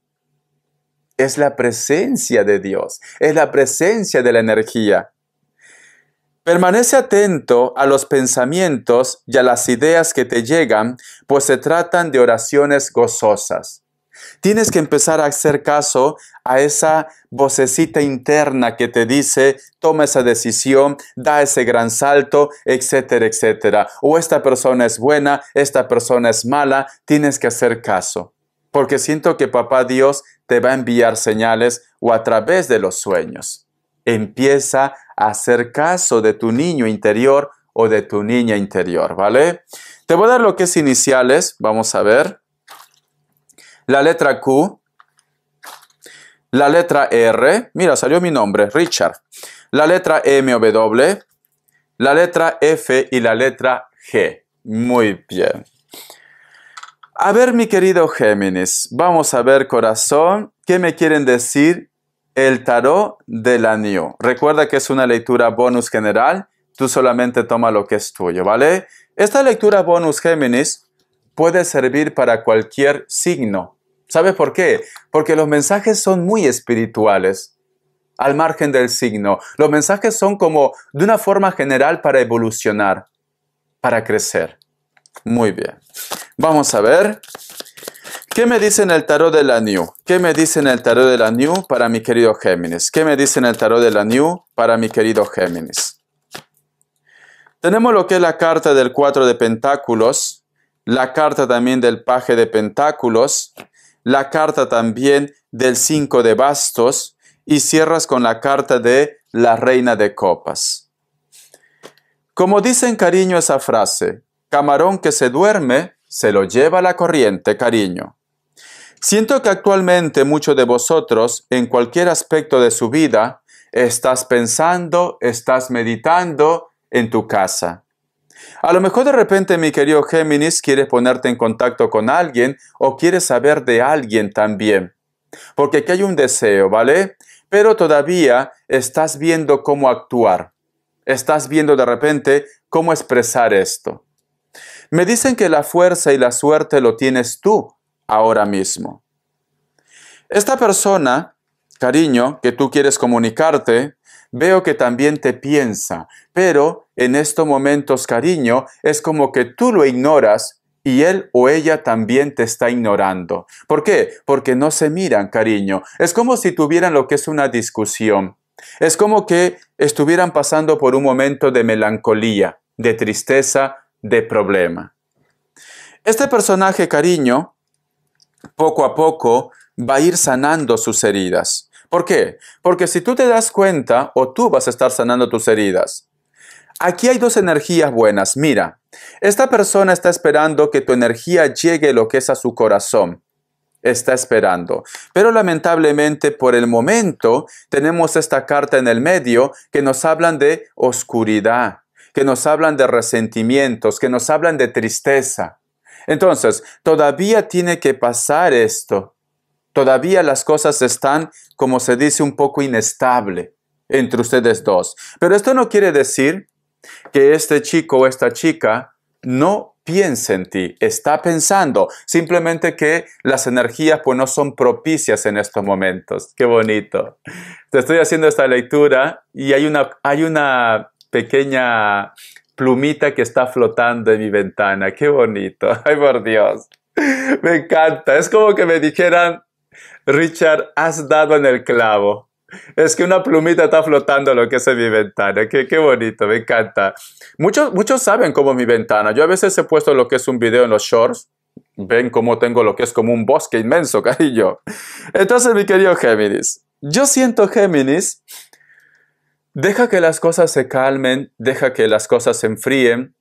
Es la presencia de Dios, es la presencia de la energía. Permanece atento a los pensamientos y a las ideas que te llegan, pues se tratan de oraciones gozosas. Tienes que empezar a hacer caso a esa vocecita interna que te dice, toma esa decisión, da ese gran salto, etcétera, etcétera. O esta persona es buena, esta persona es mala, tienes que hacer caso. Porque siento que Papá Dios te va a enviar señales o a través de los sueños empieza a hacer caso de tu niño interior o de tu niña interior, ¿vale? Te voy a dar lo que es iniciales, vamos a ver. La letra Q, la letra R, mira, salió mi nombre, Richard. La letra M W, la letra F y la letra G. Muy bien. A ver, mi querido Géminis, vamos a ver, corazón, ¿qué me quieren decir el tarot del Año. Recuerda que es una lectura bonus general. Tú solamente toma lo que es tuyo, ¿vale? Esta lectura bonus Géminis puede servir para cualquier signo. ¿Sabes por qué? Porque los mensajes son muy espirituales, al margen del signo. Los mensajes son como de una forma general para evolucionar, para crecer. Muy bien. Vamos a ver ¿Qué me dicen el tarot de la New? ¿Qué me dicen el tarot de la New para mi querido Géminis? ¿Qué me dicen el tarot de la New para mi querido Géminis? Tenemos lo que es la carta del 4 de Pentáculos, la carta también del Paje de Pentáculos, la carta también del 5 de Bastos y cierras con la carta de la Reina de Copas. Como dicen cariño esa frase, camarón que se duerme, se lo lleva la corriente, cariño. Siento que actualmente muchos de vosotros, en cualquier aspecto de su vida, estás pensando, estás meditando en tu casa. A lo mejor de repente, mi querido Géminis, quiere ponerte en contacto con alguien o quiere saber de alguien también. Porque aquí hay un deseo, ¿vale? Pero todavía estás viendo cómo actuar. Estás viendo de repente cómo expresar esto. Me dicen que la fuerza y la suerte lo tienes tú, ahora mismo. Esta persona, cariño, que tú quieres comunicarte, veo que también te piensa, pero en estos momentos, cariño, es como que tú lo ignoras y él o ella también te está ignorando. ¿Por qué? Porque no se miran, cariño. Es como si tuvieran lo que es una discusión. Es como que estuvieran pasando por un momento de melancolía, de tristeza, de problema. Este personaje, cariño, poco a poco va a ir sanando sus heridas. ¿Por qué? Porque si tú te das cuenta o tú vas a estar sanando tus heridas. Aquí hay dos energías buenas. Mira, esta persona está esperando que tu energía llegue lo que es a su corazón. Está esperando. Pero lamentablemente por el momento tenemos esta carta en el medio que nos hablan de oscuridad, que nos hablan de resentimientos, que nos hablan de tristeza. Entonces, todavía tiene que pasar esto. Todavía las cosas están, como se dice, un poco inestable entre ustedes dos. Pero esto no quiere decir que este chico o esta chica no piense en ti, está pensando, simplemente que las energías pues no son propicias en estos momentos. Qué bonito. Te estoy haciendo esta lectura y hay una, hay una pequeña plumita que está flotando en mi ventana. Qué bonito. Ay, por Dios. Me encanta. Es como que me dijeran, Richard, has dado en el clavo. Es que una plumita está flotando lo que es en mi ventana. Qué, qué bonito, me encanta. Muchos, muchos saben cómo mi ventana. Yo a veces he puesto lo que es un video en los shorts. Ven cómo tengo lo que es como un bosque inmenso, cariño. Entonces, mi querido Géminis, yo siento Géminis Deja que las cosas se calmen, deja que las cosas se enfríen,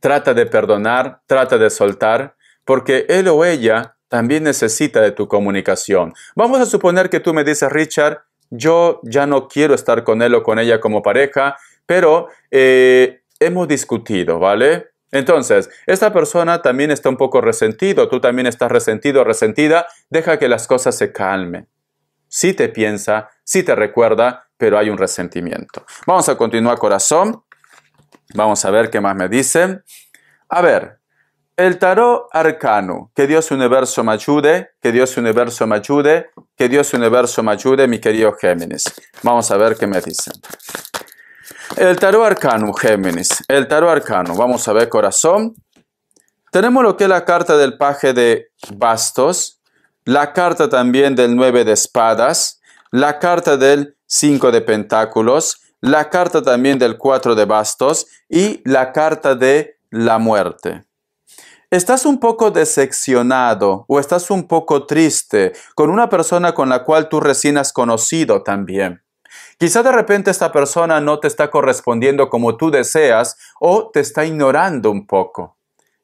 trata de perdonar, trata de soltar, porque él o ella también necesita de tu comunicación. Vamos a suponer que tú me dices, Richard, yo ya no quiero estar con él o con ella como pareja, pero eh, hemos discutido, ¿vale? Entonces, esta persona también está un poco resentido, tú también estás resentido, o resentida, deja que las cosas se calmen. Si te piensa, si te recuerda, pero hay un resentimiento. Vamos a continuar, corazón. Vamos a ver qué más me dicen. A ver, el tarot arcano, que Dios universo me ayude, que Dios universo me ayude, que Dios universo me ayude, mi querido Géminis. Vamos a ver qué me dicen. El tarot arcano, Géminis. El tarot arcano. Vamos a ver, corazón. Tenemos lo que es la carta del paje de bastos, la carta también del nueve de espadas, la carta del 5 de Pentáculos, la carta también del 4 de bastos y la carta de la muerte. Estás un poco decepcionado o estás un poco triste con una persona con la cual tú recién has conocido también. Quizá de repente esta persona no te está correspondiendo como tú deseas o te está ignorando un poco.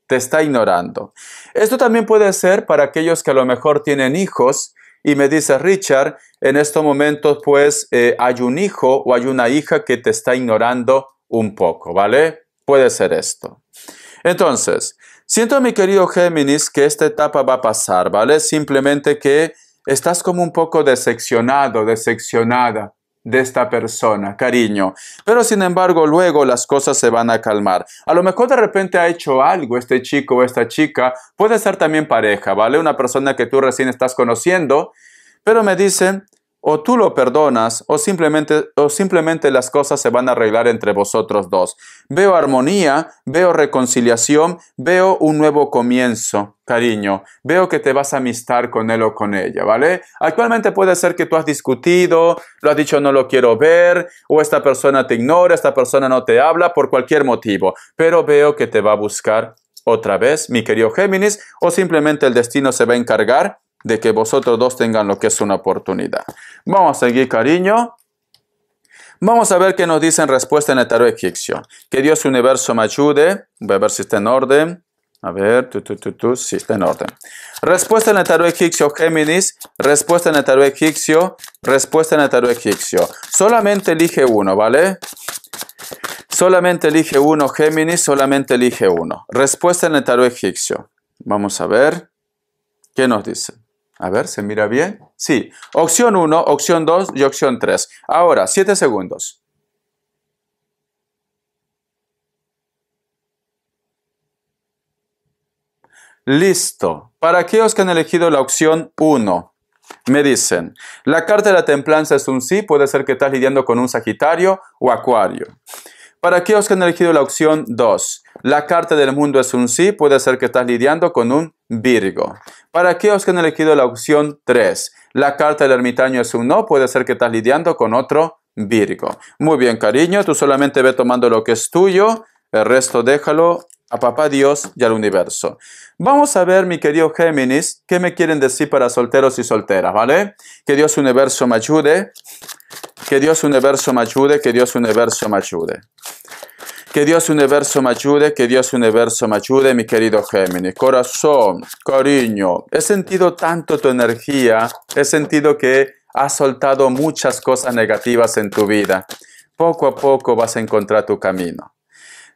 Te está ignorando. Esto también puede ser para aquellos que a lo mejor tienen hijos y me dice, Richard, en estos momentos pues eh, hay un hijo o hay una hija que te está ignorando un poco, ¿vale? Puede ser esto. Entonces, siento mi querido Géminis que esta etapa va a pasar, ¿vale? Simplemente que estás como un poco decepcionado, decepcionada de esta persona, cariño. Pero sin embargo, luego las cosas se van a calmar. A lo mejor de repente ha hecho algo este chico o esta chica. Puede ser también pareja, ¿vale? Una persona que tú recién estás conociendo. Pero me dicen... O tú lo perdonas o simplemente, o simplemente las cosas se van a arreglar entre vosotros dos. Veo armonía, veo reconciliación, veo un nuevo comienzo, cariño. Veo que te vas a amistar con él o con ella, ¿vale? Actualmente puede ser que tú has discutido, lo has dicho no lo quiero ver, o esta persona te ignora, esta persona no te habla por cualquier motivo, pero veo que te va a buscar otra vez, mi querido Géminis, o simplemente el destino se va a encargar de que vosotros dos tengan lo que es una oportunidad. Vamos a seguir, cariño. Vamos a ver qué nos dicen en respuesta en el tarot egipcio. Que Dios universo me ayude. Voy a ver si está en orden. A ver, tú, tú, tú, tú, está en orden. Respuesta en el tarot egipcio, Géminis. Respuesta en el tarot egipcio. Respuesta en el tarot egipcio. Solamente elige uno, ¿vale? Solamente elige uno, Géminis. Solamente elige uno. Respuesta en el tarot egipcio. Vamos a ver qué nos dice. A ver, ¿se mira bien? Sí. Opción 1, opción 2 y opción 3. Ahora, 7 segundos. Listo. Para aquellos que han elegido la opción 1, me dicen, la carta de la templanza es un sí, puede ser que estás lidiando con un Sagitario o Acuario. Para aquellos que han elegido la opción 2, la carta del mundo es un sí, puede ser que estás lidiando con un Virgo. Para aquellos que han elegido la opción 3, la carta del ermitaño es un no, puede ser que estás lidiando con otro Virgo. Muy bien, cariño, tú solamente ve tomando lo que es tuyo, el resto déjalo a papá Dios y al universo. Vamos a ver, mi querido Géminis, qué me quieren decir para solteros y solteras, ¿vale? Que Dios universo me ayude, que Dios universo me ayude, que Dios universo me ayude. Que Dios universo me ayude, que Dios universo me ayude, mi querido Géminis. Corazón, cariño, he sentido tanto tu energía, he sentido que has soltado muchas cosas negativas en tu vida. Poco a poco vas a encontrar tu camino.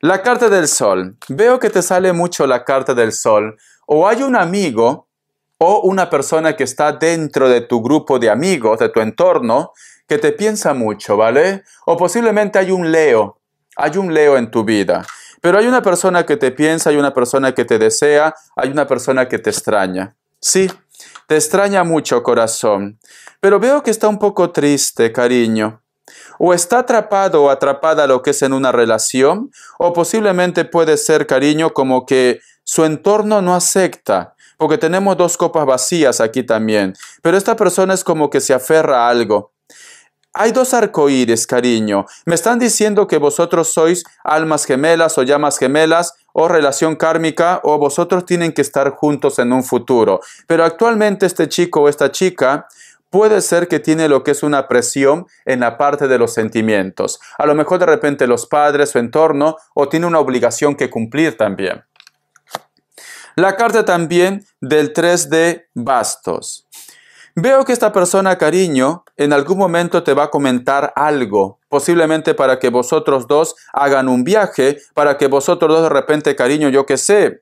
La carta del sol. Veo que te sale mucho la carta del sol. O hay un amigo o una persona que está dentro de tu grupo de amigos, de tu entorno, que te piensa mucho, ¿vale? O posiblemente hay un Leo hay un Leo en tu vida. Pero hay una persona que te piensa, hay una persona que te desea, hay una persona que te extraña. Sí, te extraña mucho, corazón. Pero veo que está un poco triste, cariño. O está atrapado o atrapada lo que es en una relación, o posiblemente puede ser, cariño, como que su entorno no acepta, porque tenemos dos copas vacías aquí también. Pero esta persona es como que se aferra a algo. Hay dos arcoíris, cariño. Me están diciendo que vosotros sois almas gemelas o llamas gemelas o relación kármica o vosotros tienen que estar juntos en un futuro. Pero actualmente este chico o esta chica puede ser que tiene lo que es una presión en la parte de los sentimientos. A lo mejor de repente los padres, su entorno o tiene una obligación que cumplir también. La carta también del 3 de bastos. Veo que esta persona, cariño, en algún momento te va a comentar algo, posiblemente para que vosotros dos hagan un viaje, para que vosotros dos de repente, cariño, yo qué sé,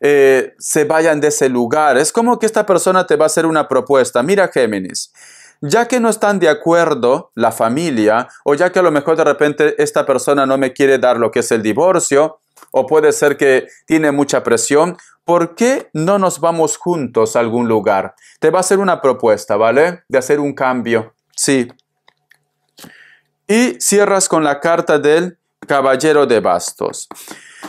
eh, se vayan de ese lugar. Es como que esta persona te va a hacer una propuesta. Mira, Géminis, ya que no están de acuerdo la familia, o ya que a lo mejor de repente esta persona no me quiere dar lo que es el divorcio, o puede ser que tiene mucha presión, ¿por qué no nos vamos juntos a algún lugar? Te va a hacer una propuesta, ¿vale? De hacer un cambio. Sí. Y cierras con la carta del caballero de bastos.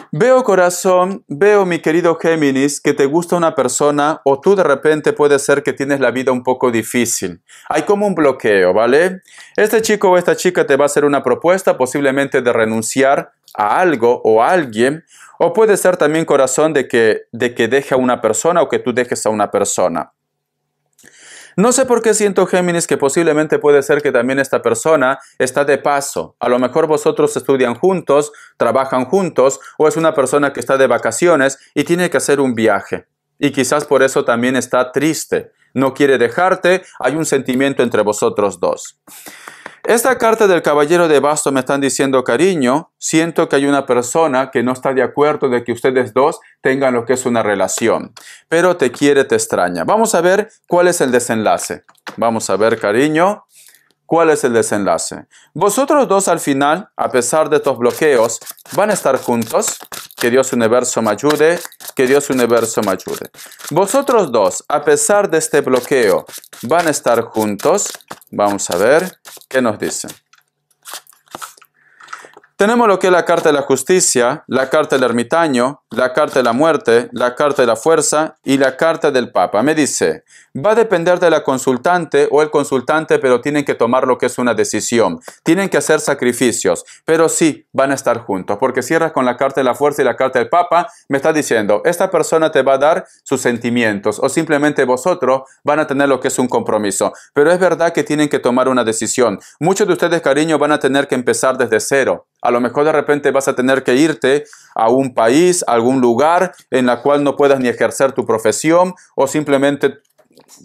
Veo corazón, veo mi querido Géminis que te gusta una persona o tú de repente puede ser que tienes la vida un poco difícil. Hay como un bloqueo, ¿vale? Este chico o esta chica te va a hacer una propuesta posiblemente de renunciar a algo o a alguien o puede ser también corazón de que, de que deje a una persona o que tú dejes a una persona. No sé por qué siento, Géminis, que posiblemente puede ser que también esta persona está de paso. A lo mejor vosotros estudian juntos, trabajan juntos, o es una persona que está de vacaciones y tiene que hacer un viaje. Y quizás por eso también está triste. No quiere dejarte, hay un sentimiento entre vosotros dos. Esta carta del caballero de basto me están diciendo, cariño, siento que hay una persona que no está de acuerdo de que ustedes dos tengan lo que es una relación, pero te quiere, te extraña. Vamos a ver cuál es el desenlace. Vamos a ver, cariño cuál es el desenlace. Vosotros dos al final, a pesar de estos bloqueos, van a estar juntos. Que Dios universo me ayude, que Dios universo me ayude. Vosotros dos, a pesar de este bloqueo, van a estar juntos. Vamos a ver qué nos dicen. Tenemos lo que es la carta de la justicia, la carta del ermitaño, la carta de la muerte, la carta de la fuerza y la carta del Papa. Me dice, va a depender de la consultante o el consultante, pero tienen que tomar lo que es una decisión. Tienen que hacer sacrificios, pero sí van a estar juntos, porque cierras con la carta de la fuerza y la carta del Papa, me está diciendo, esta persona te va a dar sus sentimientos o simplemente vosotros van a tener lo que es un compromiso. Pero es verdad que tienen que tomar una decisión. Muchos de ustedes, cariño, van a tener que empezar desde cero. A lo mejor de repente vas a tener que irte a un país, a algún lugar en la cual no puedas ni ejercer tu profesión o simplemente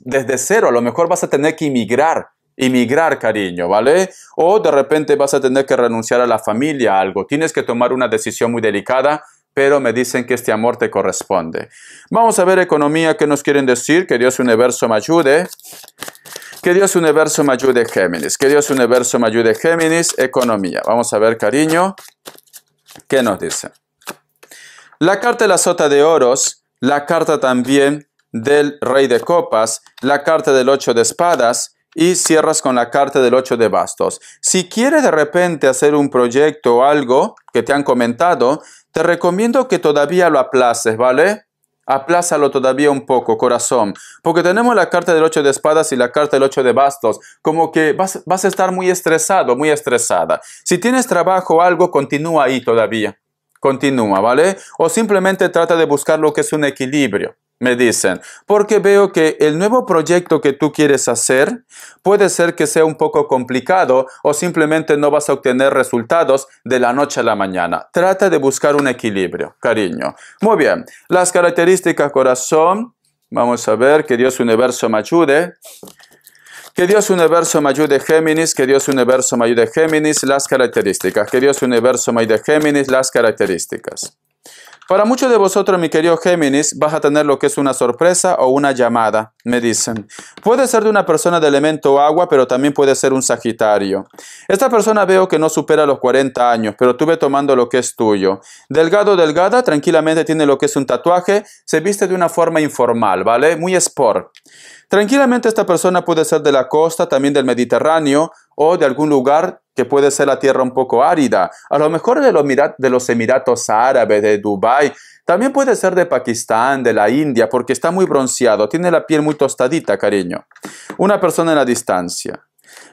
desde cero, a lo mejor vas a tener que emigrar emigrar, cariño, ¿vale? O de repente vas a tener que renunciar a la familia, algo. Tienes que tomar una decisión muy delicada, pero me dicen que este amor te corresponde. Vamos a ver economía, qué nos quieren decir, que Dios universo me ayude. Que Dios universo me ayude, Géminis. Que Dios universo me ayude, Géminis, economía. Vamos a ver, cariño, qué nos dicen. La carta de la sota de oros, la carta también del rey de copas, la carta del ocho de espadas y cierras con la carta del ocho de bastos. Si quieres de repente hacer un proyecto o algo que te han comentado, te recomiendo que todavía lo aplaces, ¿vale? Aplázalo todavía un poco, corazón, porque tenemos la carta del ocho de espadas y la carta del ocho de bastos, como que vas, vas a estar muy estresado, muy estresada. Si tienes trabajo o algo, continúa ahí todavía. Continúa, ¿vale? O simplemente trata de buscar lo que es un equilibrio. Me dicen, porque veo que el nuevo proyecto que tú quieres hacer puede ser que sea un poco complicado o simplemente no vas a obtener resultados de la noche a la mañana. Trata de buscar un equilibrio, cariño. Muy bien, las características corazón, vamos a ver, que Dios universo me ayude. Que Dios Universo me ayude Géminis, que Dios Universo me ayude Géminis, las características. Que Dios Universo me ayude Géminis, las características. Para muchos de vosotros, mi querido Géminis, vas a tener lo que es una sorpresa o una llamada, me dicen. Puede ser de una persona de elemento agua, pero también puede ser un Sagitario. Esta persona veo que no supera los 40 años, pero tuve tomando lo que es tuyo. Delgado, delgada, tranquilamente tiene lo que es un tatuaje, se viste de una forma informal, ¿vale? Muy sport. Tranquilamente esta persona puede ser de la costa, también del Mediterráneo o de algún lugar que puede ser la tierra un poco árida, a lo mejor de los, de los Emiratos Árabes, de Dubái, también puede ser de Pakistán, de la India, porque está muy bronceado, tiene la piel muy tostadita, cariño. Una persona en la distancia.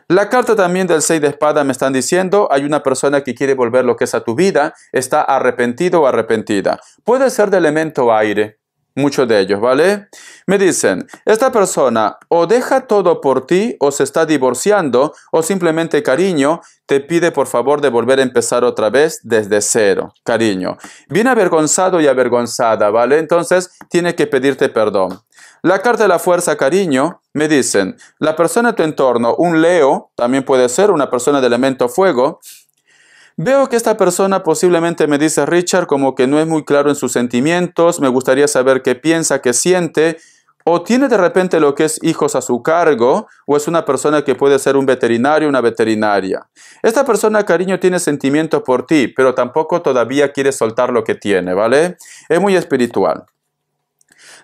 La carta también del 6 de espada me están diciendo, hay una persona que quiere volver lo que es a tu vida, está arrepentido o arrepentida. Puede ser de elemento aire, muchos de ellos, ¿vale? Me dicen, esta persona o deja todo por ti o se está divorciando o simplemente cariño, te pide por favor de volver a empezar otra vez desde cero, cariño. Bien avergonzado y avergonzada, ¿vale? Entonces tiene que pedirte perdón. La carta de la fuerza, cariño, me dicen, la persona de tu entorno, un Leo, también puede ser una persona de elemento fuego, Veo que esta persona posiblemente me dice Richard como que no es muy claro en sus sentimientos, me gustaría saber qué piensa, qué siente, o tiene de repente lo que es hijos a su cargo, o es una persona que puede ser un veterinario, una veterinaria. Esta persona, cariño, tiene sentimientos por ti, pero tampoco todavía quiere soltar lo que tiene, ¿vale? Es muy espiritual.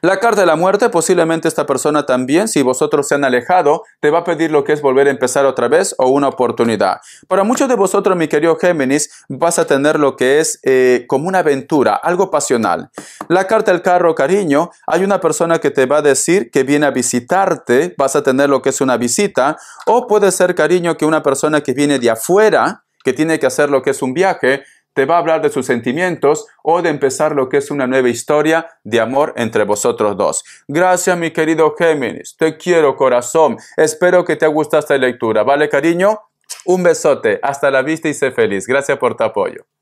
La carta de la muerte, posiblemente esta persona también, si vosotros se han alejado, te va a pedir lo que es volver a empezar otra vez o una oportunidad. Para muchos de vosotros, mi querido Géminis, vas a tener lo que es eh, como una aventura, algo pasional. La carta del carro, cariño, hay una persona que te va a decir que viene a visitarte, vas a tener lo que es una visita, o puede ser, cariño, que una persona que viene de afuera, que tiene que hacer lo que es un viaje, te va a hablar de sus sentimientos o de empezar lo que es una nueva historia de amor entre vosotros dos. Gracias mi querido Géminis, te quiero corazón, espero que te haya gustado esta lectura, ¿vale cariño? Un besote, hasta la vista y sé feliz, gracias por tu apoyo.